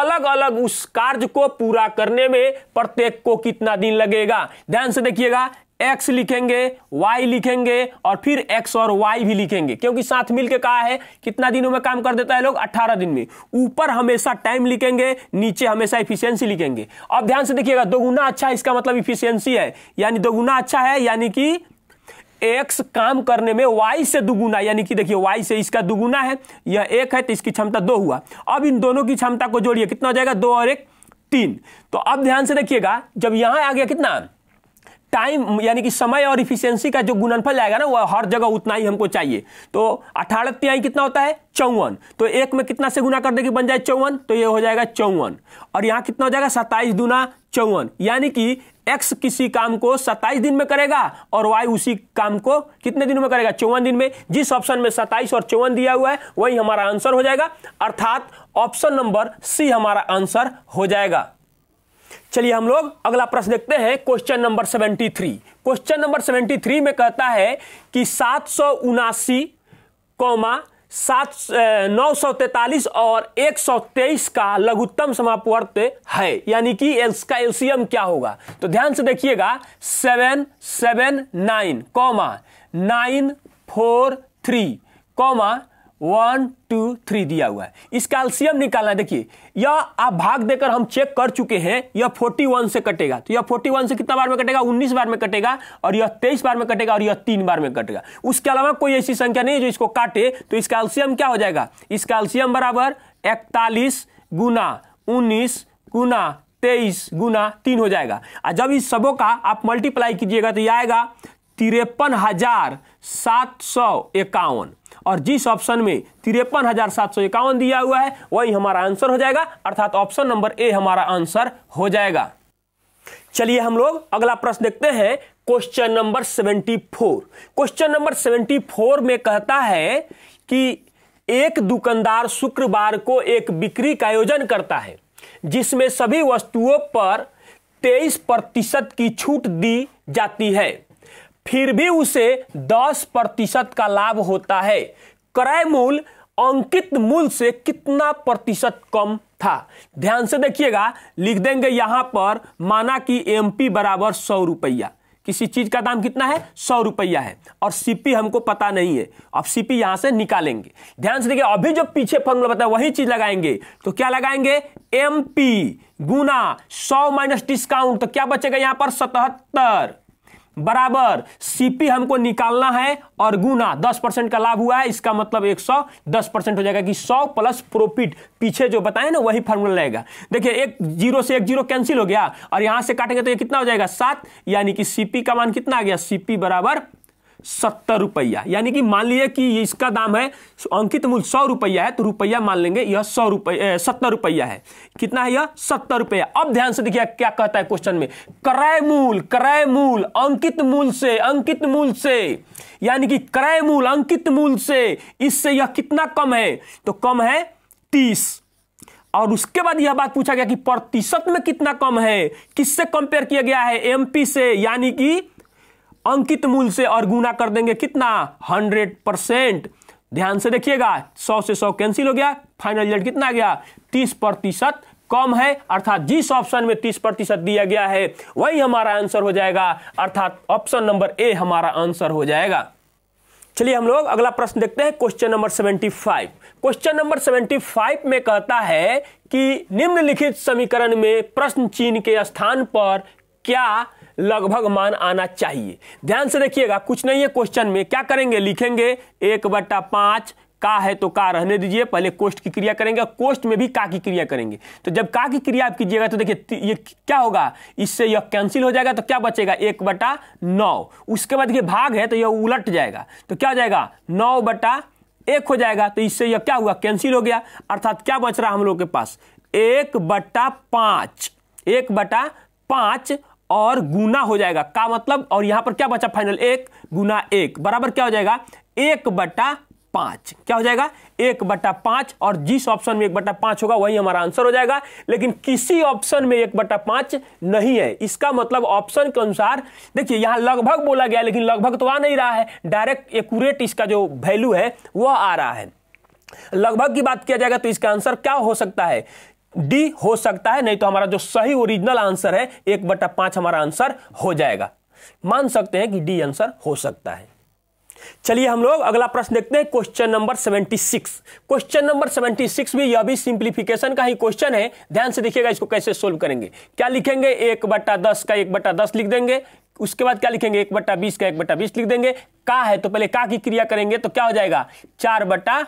अलग अलग उस कार्य को पूरा करने में प्रत्येक को कितना दिन लगेगा ध्यान से देखिएगा एक्स लिखेंगे वाई लिखेंगे और फिर एक्स और वाई भी लिखेंगे क्योंकि साथ मिलके कहा है कितना दिनों में काम कर देता है लोग 18 दिन में ऊपर हमेशा टाइम लिखेंगे नीचे हमेशा इफिशियंसी लिखेंगे अब ध्यान से देखिएगा दोगुना अच्छा इसका मतलब इफिशियंसी है यानी दोगुना अच्छा है यानी कि एक्स काम करने में वाई से दुगुना यानी कि देखिए वाई से इसका दुगुना है यह एक है तो इसकी क्षमता दो हुआ अब इन दोनों की क्षमता को जोड़िए कितना हो जाएगा दो और एक तीन तो अब ध्यान से देखिएगा जब यहां आ गया कितना टाइम यानी कि समय और इफिशियंसी का जो गुणनफल आएगा ना वो हर जगह उतना ही हमको चाहिए तो अठारह तिहाई कितना होता है चौवन तो एक में कितना से गुना कर देगी बन जाए चौवन तो ये हो जाएगा चौवन और यहाँ कितना हो जाएगा सत्ताईस दुना चौवन यानी कि एक्स किसी काम को सत्ताईस दिन में करेगा और वाई उसी काम को कितने दिन में करेगा चौवन दिन में जिस ऑप्शन में सत्ताईस और चौवन दिया हुआ है वही हमारा आंसर हो जाएगा अर्थात ऑप्शन नंबर सी हमारा आंसर हो जाएगा चलिए हम लोग अगला प्रश्न देखते हैं question number seventy three question number seventy three में कहता है कि सात सौ उनासी कौमा सात नौ सौ तैतालीस और एक सौ तेईस का लघुत्तम समापवर्त है यानी कि इसका एलसीएम क्या होगा तो ध्यान से देखिएगा seven seven nine comma nine four three comma one two three दिया हुआ है इसका एल्सियम निकालना देखिए यह आप भाग देकर हम चेक कर चुके हैं यह फोर्टी वन से कटेगा तो यह फोर्टी वन से कितना बार में कटेगा उन्नीस बार में कटेगा और यह तेईस बार में कटेगा और यह तीन बार में कटेगा उसके अलावा कोई ऐसी संख्या नहीं है जो इसको काटे तो इसका एल्सियम क्या हो जाएगा इसका एल्सियम बराबर इकतालीस गुना उन्नीस गुना तेईस गुना तीन हो जाएगा और जब इस सबों का आप मल्टीप्लाई कीजिएगा तो यह आएगा तिरपन हजार सात सौ इक्यावन और जिस ऑप्शन में तिरपन हजार सात सौ इक्यावन दिया हुआ है वही हमारा आंसर हो जाएगा अर्थात ऑप्शन नंबर ए हमारा आंसर हो जाएगा चलिए हम लोग अगला प्रश्न देखते हैं question number seventy four question number seventy four में कहता है कि एक दुकानदार शुक्रवार को एक बिक्री का आयोजन करता है जिसमें सभी वस्तुओं पर तेईस प्रतिशत की छूट दी जाती है फिर भी उसे 10 प्रतिशत का लाभ होता है क्रय मूल अंकित मूल्य से कितना प्रतिशत कम था ध्यान से देखिएगा लिख देंगे यहां पर माना कि एमपी बराबर सौ रुपया किसी चीज का दाम कितना है सौ रुपया है और सीपी हमको पता नहीं है अब सीपी यहां से निकालेंगे ध्यान से देखिए अभी जो पीछे फॉर्मूला बताया वही चीज लगाएंगे तो क्या लगाएंगे एमपी गुना सौ माइनस डिस्काउंट तो क्या बचेगा यहां पर सतहत्तर बराबर सीपी हमको निकालना है और गुना दस परसेंट का लाभ हुआ है इसका मतलब एक सौ दस परसेंट हो जाएगा कि सौ प्लस प्रॉफिट पीछे जो बताए ना वही फॉर्मूला रहेगा देखिए एक जीरो से एक जीरो कैंसिल हो गया और यहां से काटेंगे तो ये कितना हो जाएगा सात यानी कि सीपी का मान कितना आ गया सीपी बराबर सत्तर रुपया यानी कि मान लिया कि इसका दाम है अंकित मूल्य सौ रुपया है तो रुपया मान लेंगे यह सौ रुपये सत्तर रुपया है कितना है यह सत्तर रुपया अब ध्यान से देखिए क्या कहता है क्वेश्चन में क्रय मूल क्रय मूल अंकित मूल से अंकित मूल से यानी कि क्रय मूल अंकित मूल से इससे यह कितना कम है तो कम है तीस और उसके बाद यह बात पूछा गया कि प्रतिशत में कितना कम है किससे कंपेयर किया गया है एमपी से यानी कि अंकित मूल से और गुना कर देंगे कितना हंड्रेड परसेंट ध्यान से देखिएगा सौ से सौ कैंसिल हो गया फाइनल रिजल्ट कितना गया तीस प्रतिशत कम है अर्थात जिस ऑप्शन में तीस प्रतिशत दिया गया है वही हमारा आंसर हो जाएगा अर्थात ऑप्शन नंबर ए हमारा आंसर हो जाएगा चलिए हम लोग अगला प्रश्न देखते हैं क्वेश्चन नंबर 75 क्वेश्चन नंबर 75 में कहता है कि निम्नलिखित समीकरण में प्रश्न चिन्ह के स्थान पर क्या लगभग मान आना चाहिए ध्यान से देखिएगा कुछ नहीं है क्वेश्चन में क्या करेंगे लिखेंगे एक बट्टा पांच का है तो का रहने दीजिए पहले कोष्ट की क्रिया करेंगे कोष्ट में भी का की क्रिया करेंगे तो जब का की क्रिया आप कीजिएगा तो देखिए ये क्या होगा इससे यह कैंसिल हो जाएगा तो क्या बचेगा एक बटा नौ उसके बाद देखिए भाग है तो यह उलट जाएगा तो क्या हो जाएगा नौ बटा एक हो जाएगा तो इससे यह क्या हुआ कैंसिल हो गया अर्थात क्या बच रहा हम लोग के पास एक बटा पांच एक बटा पांच और गुना हो जाएगा का मतलब और यहां पर क्या बचा फाइनल एक गुना एक बराबर क्या हो जाएगा एक बटा पांच क्या हो जाएगा एक बटा पांच और जिस ऑप्शन में एक बटा पांच होगा वही हमारा आंसर हो जाएगा लेकिन किसी ऑप्शन में एक बटा पांच नहीं है इसका मतलब ऑप्शन के अनुसार देखिए यहां लगभग बोला गया लेकिन लगभग तो आ नहीं रहा है डायरेक्ट एक्यूरेट इसका जो वैल्यू है वह आ रहा है लगभग की बात किया जाएगा तो इसका आंसर क्या हो सकता है डी हो सकता है नहीं तो हमारा जो सही ओरिजिनल आंसर है एक बटा पांच हमारा आंसर हो जाएगा मान सकते हैं कि डी आंसर हो सकता है चलिए हम लोग अगला प्रश्न देखते हैं क्वेश्चन नंबर 76 क्वेश्चन नंबर 76 भी यह भी सिंप्लीफिकेशन का ही क्वेश्चन है ध्यान से देखिएगा इसको कैसे सोल्व करेंगे क्या लिखेंगे एक बटा दस का एक बटा दस लिख देंगे उसके बाद क्या लिखेंगे एक बटा बीस का एक बटा बीस लिख देंगे का है तो पहले का की क्रिया करेंगे तो क्या हो जाएगा चार बटा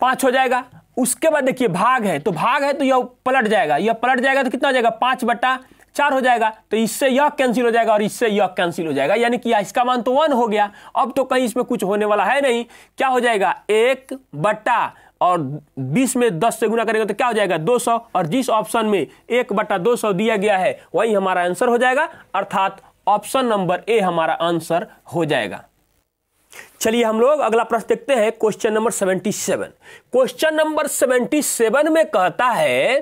पांच हो जाएगा उसके बाद देखिए भाग है तो भाग है तो यह पलट जाएगा यह पलट जाएगा तो कितना जाएगा पांच बट्टा चार हो जाएगा तो इससे यह कैंसिल हो जाएगा और इससे यह कैंसिल हो जाएगा यानी कि इसका मान तो वन हो गया अब तो कहीं इसमें कुछ होने वाला है नहीं क्या हो जाएगा एक बट्टा और 20 में 10 से गुना करेंगे तो क्या हो जाएगा 200 और जिस ऑप्शन में एक बट्टा दो दिया गया है वही हमारा आंसर हो जाएगा अर्थात ऑप्शन नंबर ए हमारा आंसर हो जाएगा चलिए हम लोग अगला प्रश्न देखते हैं question number seventy seven question number seventy seven में कहता है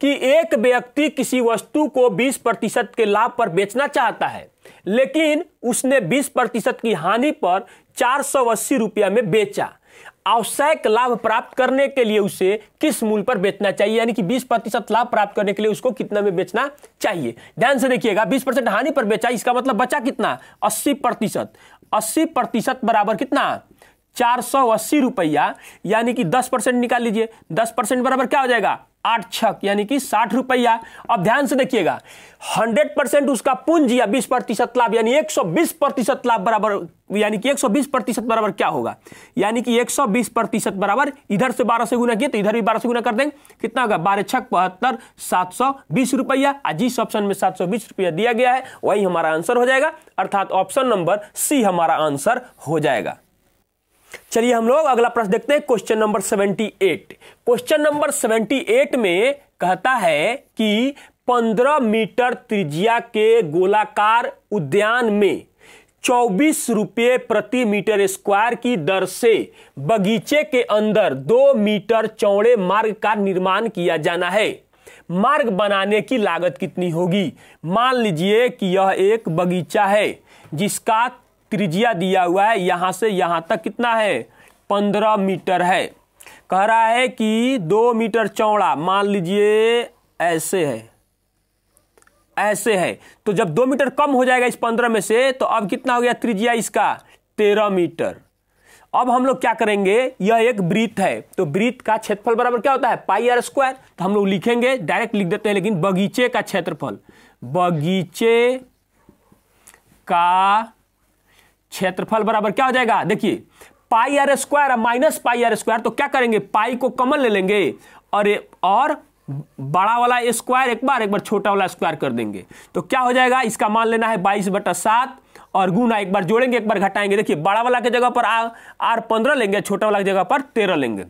कि एक व्यक्ति किसी वस्तु को बीस प्रतिशत के लाभ पर बेचना चाहता है लेकिन उसने बीस प्रतिशत की हानि पर चार सौ अस्सी रुपया में बेचा आवश्यक लाभ प्राप्त करने के लिए उसे किस मूल पर बेचना चाहिए यानी कि 20 प्रतिशत लाभ प्राप्त करने के लिए उसको कितना में बेचना चाहिए ध्यान से देखिएगा 20 परसेंट हानि पर बेचा इसका मतलब बचा कितना 80 प्रतिशत अस्सी प्रतिशत बराबर कितना चार सौ अस्सी रुपया यानी कि दस परसेंट निकाल लीजिए दस परसेंट बराबर क्या हो जाएगा आठ छक यानी कि साठ रुपया अब ध्यान से देखिएगा हंड्रेड परसेंट उसका पूंजी या बीस प्रतिशत लाभ यानी एक सौ बीस प्रतिशत लाभ बराबर यानी कि एक सौ बीस प्रतिशत बराबर क्या होगा यानी कि एक सौ बीस प्रतिशत बराबर इधर से बारह से गुना किए तो इधर भी बारह से गुना कर देंगे कितना होगा बारह छक बहत्तर सात सौ बीस रुपया जिस ऑप्शन में सात सौ बीस रुपया दिया गया है वही हमारा आंसर हो जाएगा अर्थात ऑप्शन नंबर सी हमारा आंसर हो जाएगा चलिए हम लोग अगला प्रश्न देखते हैं question number seventy eight question number seventy eight में कहता है कि पंद्रह मीटर त्रिज्या के गोलाकार उद्यान में चौबीस रुपये प्रति मीटर स्क्वायर की दर से बगीचे के अंदर दो मीटर चौड़े मार्ग का निर्माण किया जाना है मार्ग बनाने की लागत कितनी होगी मान लीजिए कि यह एक बगीचा है जिसका त्रिज्या दिया हुआ है यहाँ से यहाँ तक कितना है पंद्रह मीटर है कह रहा है कि दो मीटर चौड़ा मान लीजिए ऐसे है ऐसे है तो जब दो मीटर कम हो जाएगा इस पंद्रह में से तो अब कितना हो गया त्रिज्या इसका तेरह मीटर अब हम लोग क्या करेंगे यह एक वृत्त है तो वृत्त का क्षेत्रफल बराबर क्या होता है पाई आर स्क्वायर तो हम लोग लिखेंगे डायरेक्ट लिख देते हैं लेकिन बगीचे का क्षेत्रफल बगीचे का क्षेत्रफल बराबर क्या हो जाएगा देखिए pi R square minus pi R square तो क्या करेंगे पाई को कमल ले लेंगे और और बड़ा वाला स्क्वायर एक बार एक बार छोटा वाला स्क्वायर कर देंगे तो क्या हो जाएगा इसका मान लेना है बाईस बटा सात और गुना एक बार जोड़ेंगे एक बार घटाएंगे देखिए बड़ा वाला के जगह पर आर पंद्रह लेंगे छोटा वाला की जगह पर तेरह लेंगे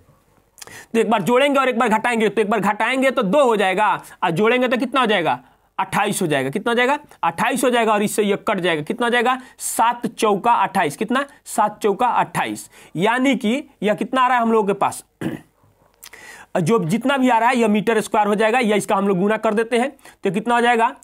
तो एक बार जोड़ेंगे और एक बार घटाएंगे तो एक बार घटाएंगे तो दो हो जाएगा और जोड़ेंगे तो कितना हो जाएगा अट्ठाईस हो जाएगा कितना जाएगा अट्ठाईस हो जाएगा और इससे यह कट जाएगा कितना जाएगा सात चौका अट्ठाईस कितना सात चौका अट्ठाईस यानी कि यह कितना आ रहा है हम लोगों के पास (clears throat) जो जितना भी आ रहा है यह मीटर स्क्वायर हो जाएगा या इसका हम लोग गुना कर देते हैं तो कितना हो जाएगा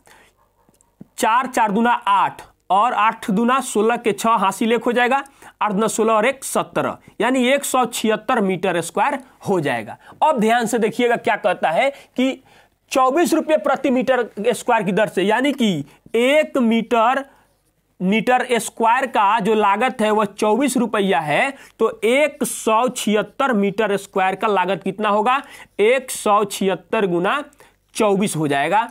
चार चार दुना आठ और आठ दुना सोलह के छह हासी लेख हो जाएगा आठ दुना सोलह और एक सत्रह यानी एक सौ छिहत्तर मीटर स्क्वायर हो जाएगा अब ध्यान से देखिएगा क्या कहता है कि चौबीस रुपये प्रति मीटर स्क्वायर की दर से यानी कि एक मीटर मीटर स्क्वायर का जो लागत है वह चौबीस रुपया है तो एक सौ छिहत्तर मीटर स्क्वायर का लागत कितना होगा एक सौ छिहत्तर गुना चौबीस हो जाएगा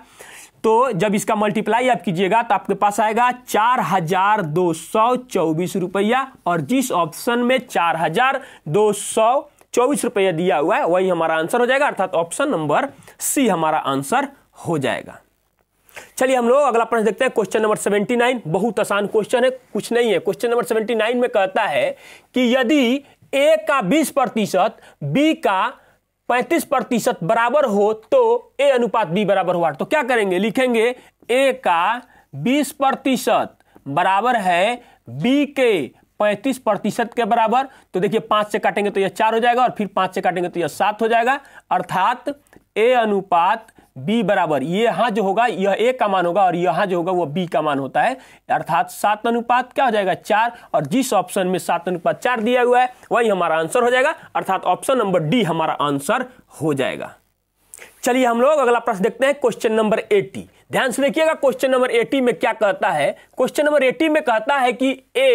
तो जब इसका मल्टीप्लाई आप कीजिएगा तो आपके पास आएगा चार हजार दो सौ चौबीस रुपया और जिस ऑप्शन में चार हजार दो सौ चौबीस रुपया दिया हुआ है वही हमारा आंसर हो जाएगा अर्थात ऑप्शन नंबर सी हमारा आंसर हो जाएगा चलिए हम लोग अगला प्रश्न देखते हैं क्वेश्चन नंबर 79 बहुत आसान क्वेश्चन है कुछ नहीं है क्वेश्चन नंबर 79 में कहता है कि यदि ए का 20 प्रतिशत बी का 35 प्रतिशत बराबर हो तो ए अनुपात बी बराबर हो तो क्या करेंगे लिखेंगे ए का 20 प्रतिशत बराबर है बी के 35 प्रतिशत के बराबर तो देखिए पांच से काटेंगे तो यह चार हो जाएगा और फिर पांच से काटेंगे तो यह सात हो जाएगा अर्थात ए अनुपात बी बराबर ये यहाँ जो होगा यह ए का मान होगा और यहाँ जो होगा वह बी का मान होता है अर्थात सात अनुपात क्या हो जाएगा चार और जिस ऑप्शन में सात अनुपात चार दिया हुआ है वही हमारा आंसर हो जाएगा अर्थात ऑप्शन नंबर डी हमारा आंसर हो जाएगा चलिए हम लोग अगला प्रश्न देखते हैं क्वेश्चन नंबर एटी ध्यान से देखिएगा क्वेश्चन नंबर एटी में क्या कहता है क्वेश्चन नंबर एटी में कहता है कि ए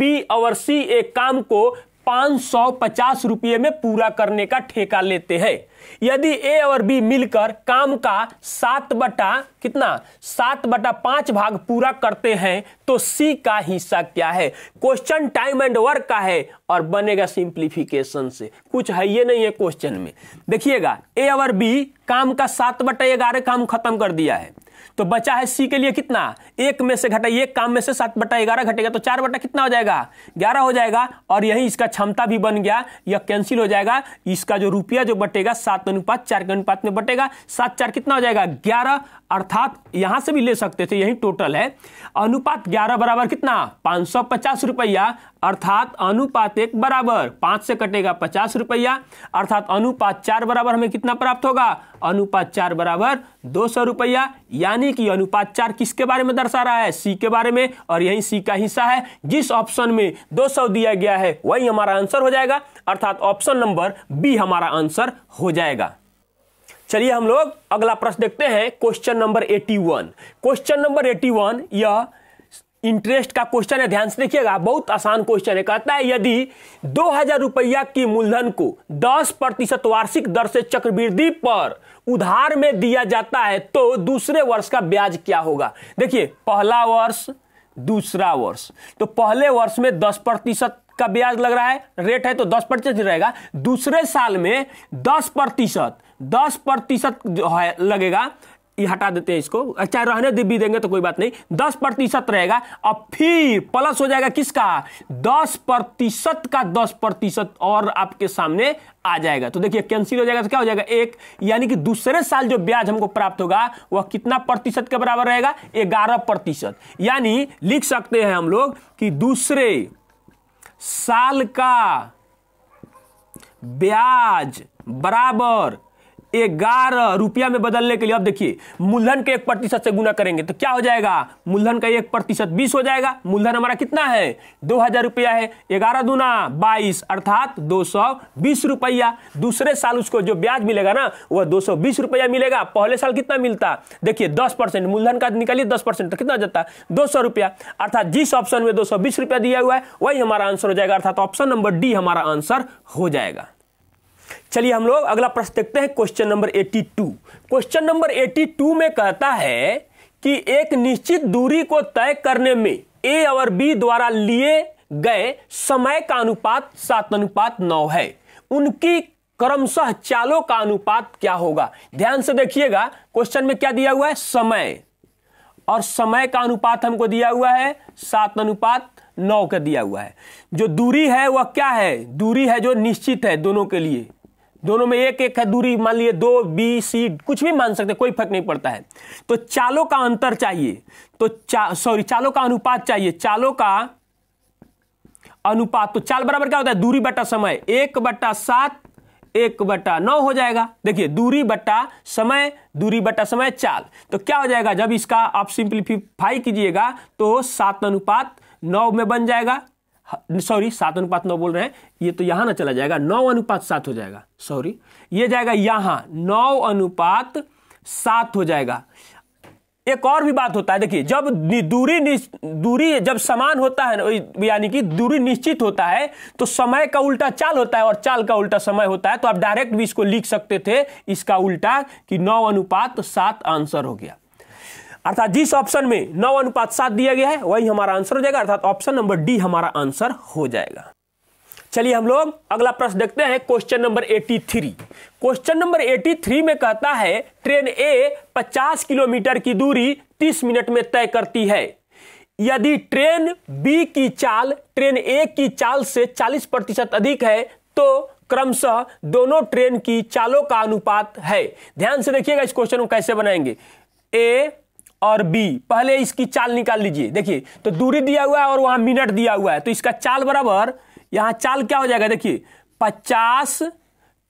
बी और सी ए काम को 550 सौ पचास रुपये में पूरा करने का ठेका लेते हैं यदि ए और बी मिलकर काम का सात बटा कितना सात बटा पांच भाग पूरा करते हैं तो सी का हिस्सा क्या है क्वेश्चन टाइम एंड वर्क का है और बनेगा सिंप्लीफिकेशन से कुछ है ये नहीं है क्वेश्चन में देखिएगा ए और बी काम का सात बटा ग्यारह काम खत्म कर दिया है तो बचा है सी के लिए कितना एक में से घटाइए एक काम में से सात बटा ग्यारह घटेगा तो चार बटा कितना हो जाएगा ग्यारह हो जाएगा और यही इसका क्षमता भी बन गया यह कैंसिल हो जाएगा इसका जो रुपया जो बटेगा सात अनुपात चार के अनुपात में बटेगा सात चार कितना हो जाएगा ग्यारह अर्थात यहां से भी ले सकते थे यही टोटल है अनुपात ग्यारह बराबर कितना पांच सौ पचास रुपया अर्थात अनुपात एक बराबर पांच से कटेगा पचास रुपया अर्थात अनुपात चार बराबर हमें कितना प्राप्त होगा अनुपात चार बराबर दो सौ रुपया यानी कि अनुपात चार किसके बारे में दर्शा रहा है सी के बारे में और यही सी का हिस्सा है जिस ऑप्शन में 200 दिया गया है वही हमारा आंसर हो जाएगा अर्थात ऑप्शन नंबर बी हमारा आंसर हो जाएगा चलिए हम लोग अगला प्रश्न देखते हैं क्वेश्चन नंबर 81 क्वेश्चन नंबर 81 यह इंटरेस्ट का क्वेश्चन है ध्यान से देखिएगा बहुत आसान क्वेश्चन है कहता है यदि दो हजार रुपया की मूलधन को दस प्रतिशत वार्षिक दर से चक्रवृद्धि पर उधार में दिया जाता है तो दूसरे वर्ष का ब्याज क्या होगा देखिए पहला वर्ष दूसरा वर्ष तो पहले वर्ष में दस प्रतिशत का ब्याज लग रहा है रेट है तो दस प्रतिशत रहेगा दूसरे साल में दस प्रतिशत दस प्रतिशत लगेगा हटा देते हैं इसको चाहे रहने भी देंगे तो कोई बात नहीं दस प्रतिशत रहेगा अब फिर प्लस हो जाएगा किसका दस प्रतिशत का दस प्रतिशत और आपके सामने आ जाएगा तो देखिए कैंसिल हो जाएगा तो क्या हो जाएगा एक यानी कि दूसरे साल जो ब्याज हमको प्राप्त होगा वह कितना प्रतिशत के बराबर रहेगा ग्यारह प्रतिशत यानी लिख सकते हैं हम लोग कि दूसरे साल का ब्याज बराबर ग्यारह रुपया में बदलने के लिए अब देखिए मूलधन के एक प्रतिशत से गुना करेंगे तो क्या हो जाएगा मूलधन का एक प्रतिशत बीस हो जाएगा मूलधन हमारा कितना है दो हजार रुपया है ग्यारह दुना बाईस अर्थात दो सौ बीस रुपया दूसरे साल उसको जो ब्याज मिलेगा ना वह दो सौ बीस रुपया मिलेगा पहले साल कितना मिलता देखिए दस परसेंट मूलधन का निकालिए दस परसेंट तो कितना जाता दो सौ रुपया अर्थात जिस ऑप्शन में दो सौ बीस रुपया दिया हुआ है वही हमारा आंसर हो जाएगा अर्थात ऑप्शन नंबर डी हमारा आंसर हो जाएगा चलिए हम लोग अगला प्रश्न देखते हैं क्वेश्चन नंबर 82 क्वेश्चन नंबर 82 में कहता है कि एक निश्चित दूरी को तय करने में ए और बी द्वारा लिए गए समय का अनुपात सात अनुपात नौ है उनकी क्रमशः चालों का अनुपात क्या होगा ध्यान से देखिएगा क्वेश्चन में क्या दिया हुआ है समय और समय का अनुपात हमको दिया हुआ है सात अनुपात नौ का दिया हुआ है जो दूरी है वह क्या है दूरी है जो निश्चित है दोनों के लिए दोनों में एक एक है दूरी मान लिए दो बी सी कुछ भी मान सकते कोई फर्क नहीं पड़ता है तो चालों का अंतर चाहिए तो चा सॉरी चालों का अनुपात चाहिए चालों का अनुपात तो चाल बराबर क्या होता है दूरी बटा समय एक बट्टा सात एक बटा नौ हो जाएगा देखिए दूरी बट्टा समय दूरी बट्टा समय चाल तो क्या हो जाएगा जब इसका आप सिंप्लीफाई कीजिएगा तो सात अनुपात नौ में बन जाएगा सॉरी सात अनुपात नौ बोल रहे हैं ये तो यहां ना चला जाएगा नौ अनुपात सात हो जाएगा सॉरी ये जाएगा यहां नौ अनुपात सात हो जाएगा एक और भी बात होता है देखिए जब दूरी दूरी जब समान होता है यानी कि दूरी निश्चित होता है तो समय का उल्टा चाल होता है और चाल का उल्टा समय होता है तो आप डायरेक्ट भी इसको लिख सकते थे इसका उल्टा कि नौ अनुपात सात आंसर हो गया अर्थात जिस ऑप्शन में नौ अनुपात सात दिया गया है वही हमारा आंसर हो जाएगा अर्थात ऑप्शन नंबर डी हमारा आंसर हो जाएगा चलिए हम लोग अगला प्रश्न देखते हैं क्वेश्चन नंबर 83 क्वेश्चन नंबर 83 में कहता है ट्रेन ए 50 किलोमीटर की दूरी 30 मिनट में तय करती है यदि ट्रेन बी की चाल ट्रेन ए की चाल से 40 प्रतिशत अधिक है तो क्रमशः दोनों ट्रेन की चालों का अनुपात है ध्यान से देखिएगा इस क्वेश्चन को कैसे बनाएंगे ए और बी पहले इसकी चाल निकाल लीजिए देखिए तो दूरी दिया हुआ है और वहां मिनट दिया हुआ है तो इसका चाल बराबर यहां चाल क्या हो जाएगा देखिए पचास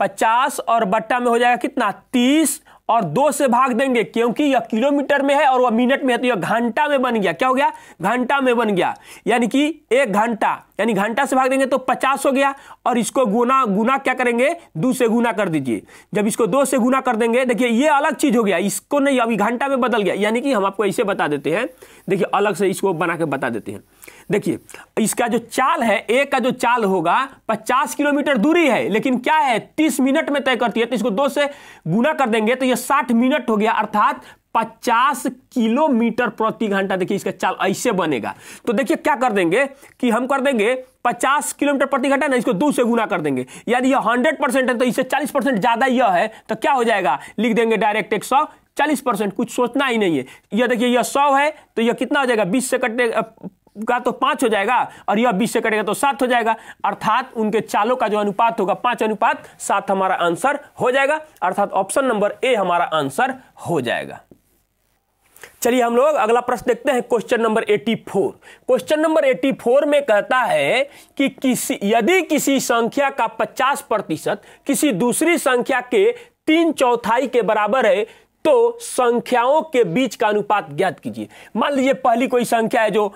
पचास और बट्टा में हो जाएगा कितना तीस और दो से भाग देंगे क्योंकि यह किलोमीटर में है और वह मिनट में है तो यह घंटा में बन गया क्या हो गया घंटा में बन गया यानी कि एक घंटा यानी घंटा से भाग देंगे तो पचास हो गया और इसको गुना गुना क्या करेंगे दो से गुना कर दीजिए जब इसको दो से गुना कर देंगे देखिए ये अलग चीज़ हो गया इसको नहीं अभी घंटा में बदल गया यानी कि हम आपको ऐसे बता देते हैं देखिए अलग से इसको बना के बता देते हैं देखिए इसका जो चाल है ए का जो चाल होगा पचास किलोमीटर दूरी है लेकिन क्या है तीस मिनट में तय करती है तो इसको दो से गुना कर देंगे तो यह साठ मिनट हो गया अर्थात 50 किलोमीटर प्रति घंटा देखिए इसका चाल ऐसे बनेगा तो देखिए क्या कर देंगे कि हम कर देंगे 50 किलोमीटर प्रति घंटा ना इसको दो से गुना कर देंगे यदि यह 100 परसेंट है तो इससे 40 परसेंट ज़्यादा यह है तो क्या हो जाएगा लिख देंगे डायरेक्ट एक सौ चालीस परसेंट कुछ सोचना ही नहीं है यह देखिए यह सौ है तो यह कितना हो जाएगा बीस से कटे का तो पांच हो जाएगा और यह बीस से कटेगा तो सात हो जाएगा अर्थात उनके चालों का जो अनुपात होगा पांच अनुपात सात हमारा आंसर हो जाएगा अर्थात ऑप्शन नंबर ए हमारा आंसर हो जाएगा चलिए हम लोग अगला प्रश्न देखते हैं क्वेश्चन नंबर 84 क्वेश्चन नंबर 84 में कहता है कि किसी यदि किसी संख्या का 50 प्रतिशत किसी दूसरी संख्या के तीन चौथाई के बराबर है तो संख्याओं के बीच का अनुपात ज्ञात कीजिए मान लीजिए पहली कोई संख्या है जो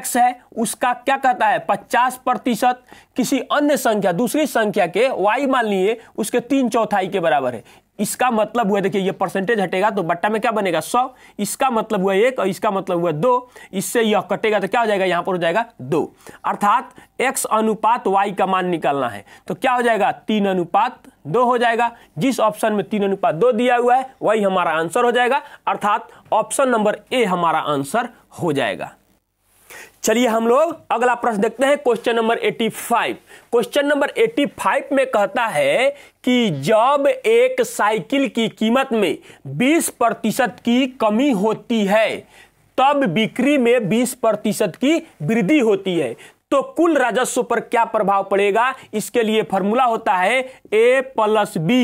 x है उसका क्या कहता है 50 प्रतिशत किसी अन्य संख्या दूसरी संख्या के y मान लीजिए उसके तीन चौथाई के बराबर है इसका मतलब हुआ देखिए ये परसेंटेज हटेगा तो बट्टा में क्या बनेगा सौ इसका मतलब हुआ एक और इसका मतलब हुआ दो इससे यह कटेगा तो क्या हो जाएगा यहाँ पर हो जाएगा दो अर्थात एक्स अनुपात वाई का मान निकालना है तो क्या हो जाएगा तीन अनुपात दो हो जाएगा जिस ऑप्शन में तीन अनुपात दो दिया हुआ है वही हमारा आंसर हो जाएगा अर्थात ऑप्शन नंबर ए हमारा आंसर हो जाएगा चलिए हम लोग अगला प्रश्न देखते हैं क्वेश्चन नंबर 85 क्वेश्चन नंबर 85 में कहता है कि जब एक साइकिल की कीमत में 20 प्रतिशत की कमी होती है तब बिक्री में 20 प्रतिशत की वृद्धि होती है तो कुल राजस्व पर क्या प्रभाव पड़ेगा इसके लिए फॉर्मूला होता है A plus B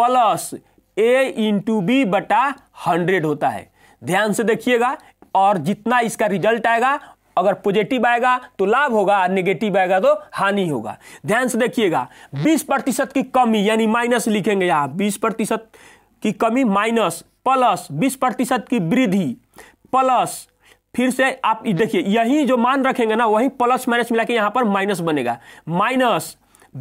plus A into B बटा हंड्रेड होता है ध्यान से देखिएगा और जितना इसका रिजल्ट आएगा अगर पॉजिटिव आएगा तो लाभ होगा निगेटिव आएगा तो हानि होगा ध्यान से देखिएगा 20 प्रतिशत की कमी यानी माइनस लिखेंगे यहाँ 20 प्रतिशत की कमी माइनस प्लस 20 प्रतिशत की वृद्धि प्लस फिर से आप देखिए यही जो मान रखेंगे ना वही प्लस माइनस मिला के यहाँ पर माइनस बनेगा माइनस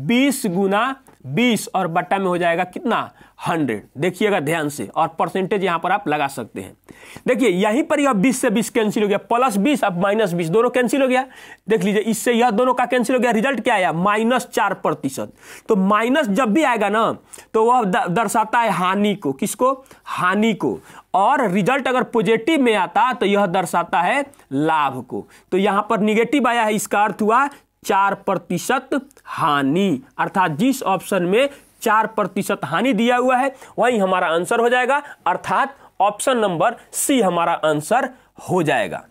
बीस गुना बीस और बट्टा में हो जाएगा कितना हंड्रेड देखिएगा ध्यान से और परसेंटेज यहां पर आप लगा सकते हैं देखिए यहीं पर यह बीस से बीस कैंसिल हो गया प्लस बीस अब माइनस बीस दोनों कैंसिल हो गया देख लीजिए इससे यह दोनों का कैंसिल हो गया रिजल्ट क्या आया माइनस चार प्रतिशत तो माइनस जब भी आएगा ना तो वह दर्शाता है हानि को किसको हानि को और रिजल्ट अगर पॉजिटिव में आता तो यह दर्शाता है लाभ को तो यहां पर निगेटिव आया है इसका अर्थ हुआ चार प्रतिशत हानि अर्थात जिस ऑप्शन में चार प्रतिशत हानि दिया हुआ है वही हमारा आंसर हो जाएगा अर्थात ऑप्शन नंबर सी हमारा आंसर हो जाएगा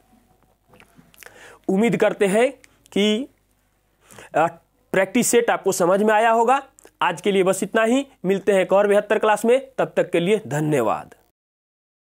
उम्मीद करते हैं कि प्रैक्टिस सेट आपको समझ में आया होगा आज के लिए बस इतना ही मिलते हैं एक और बेहतर क्लास में तब तक के लिए धन्यवाद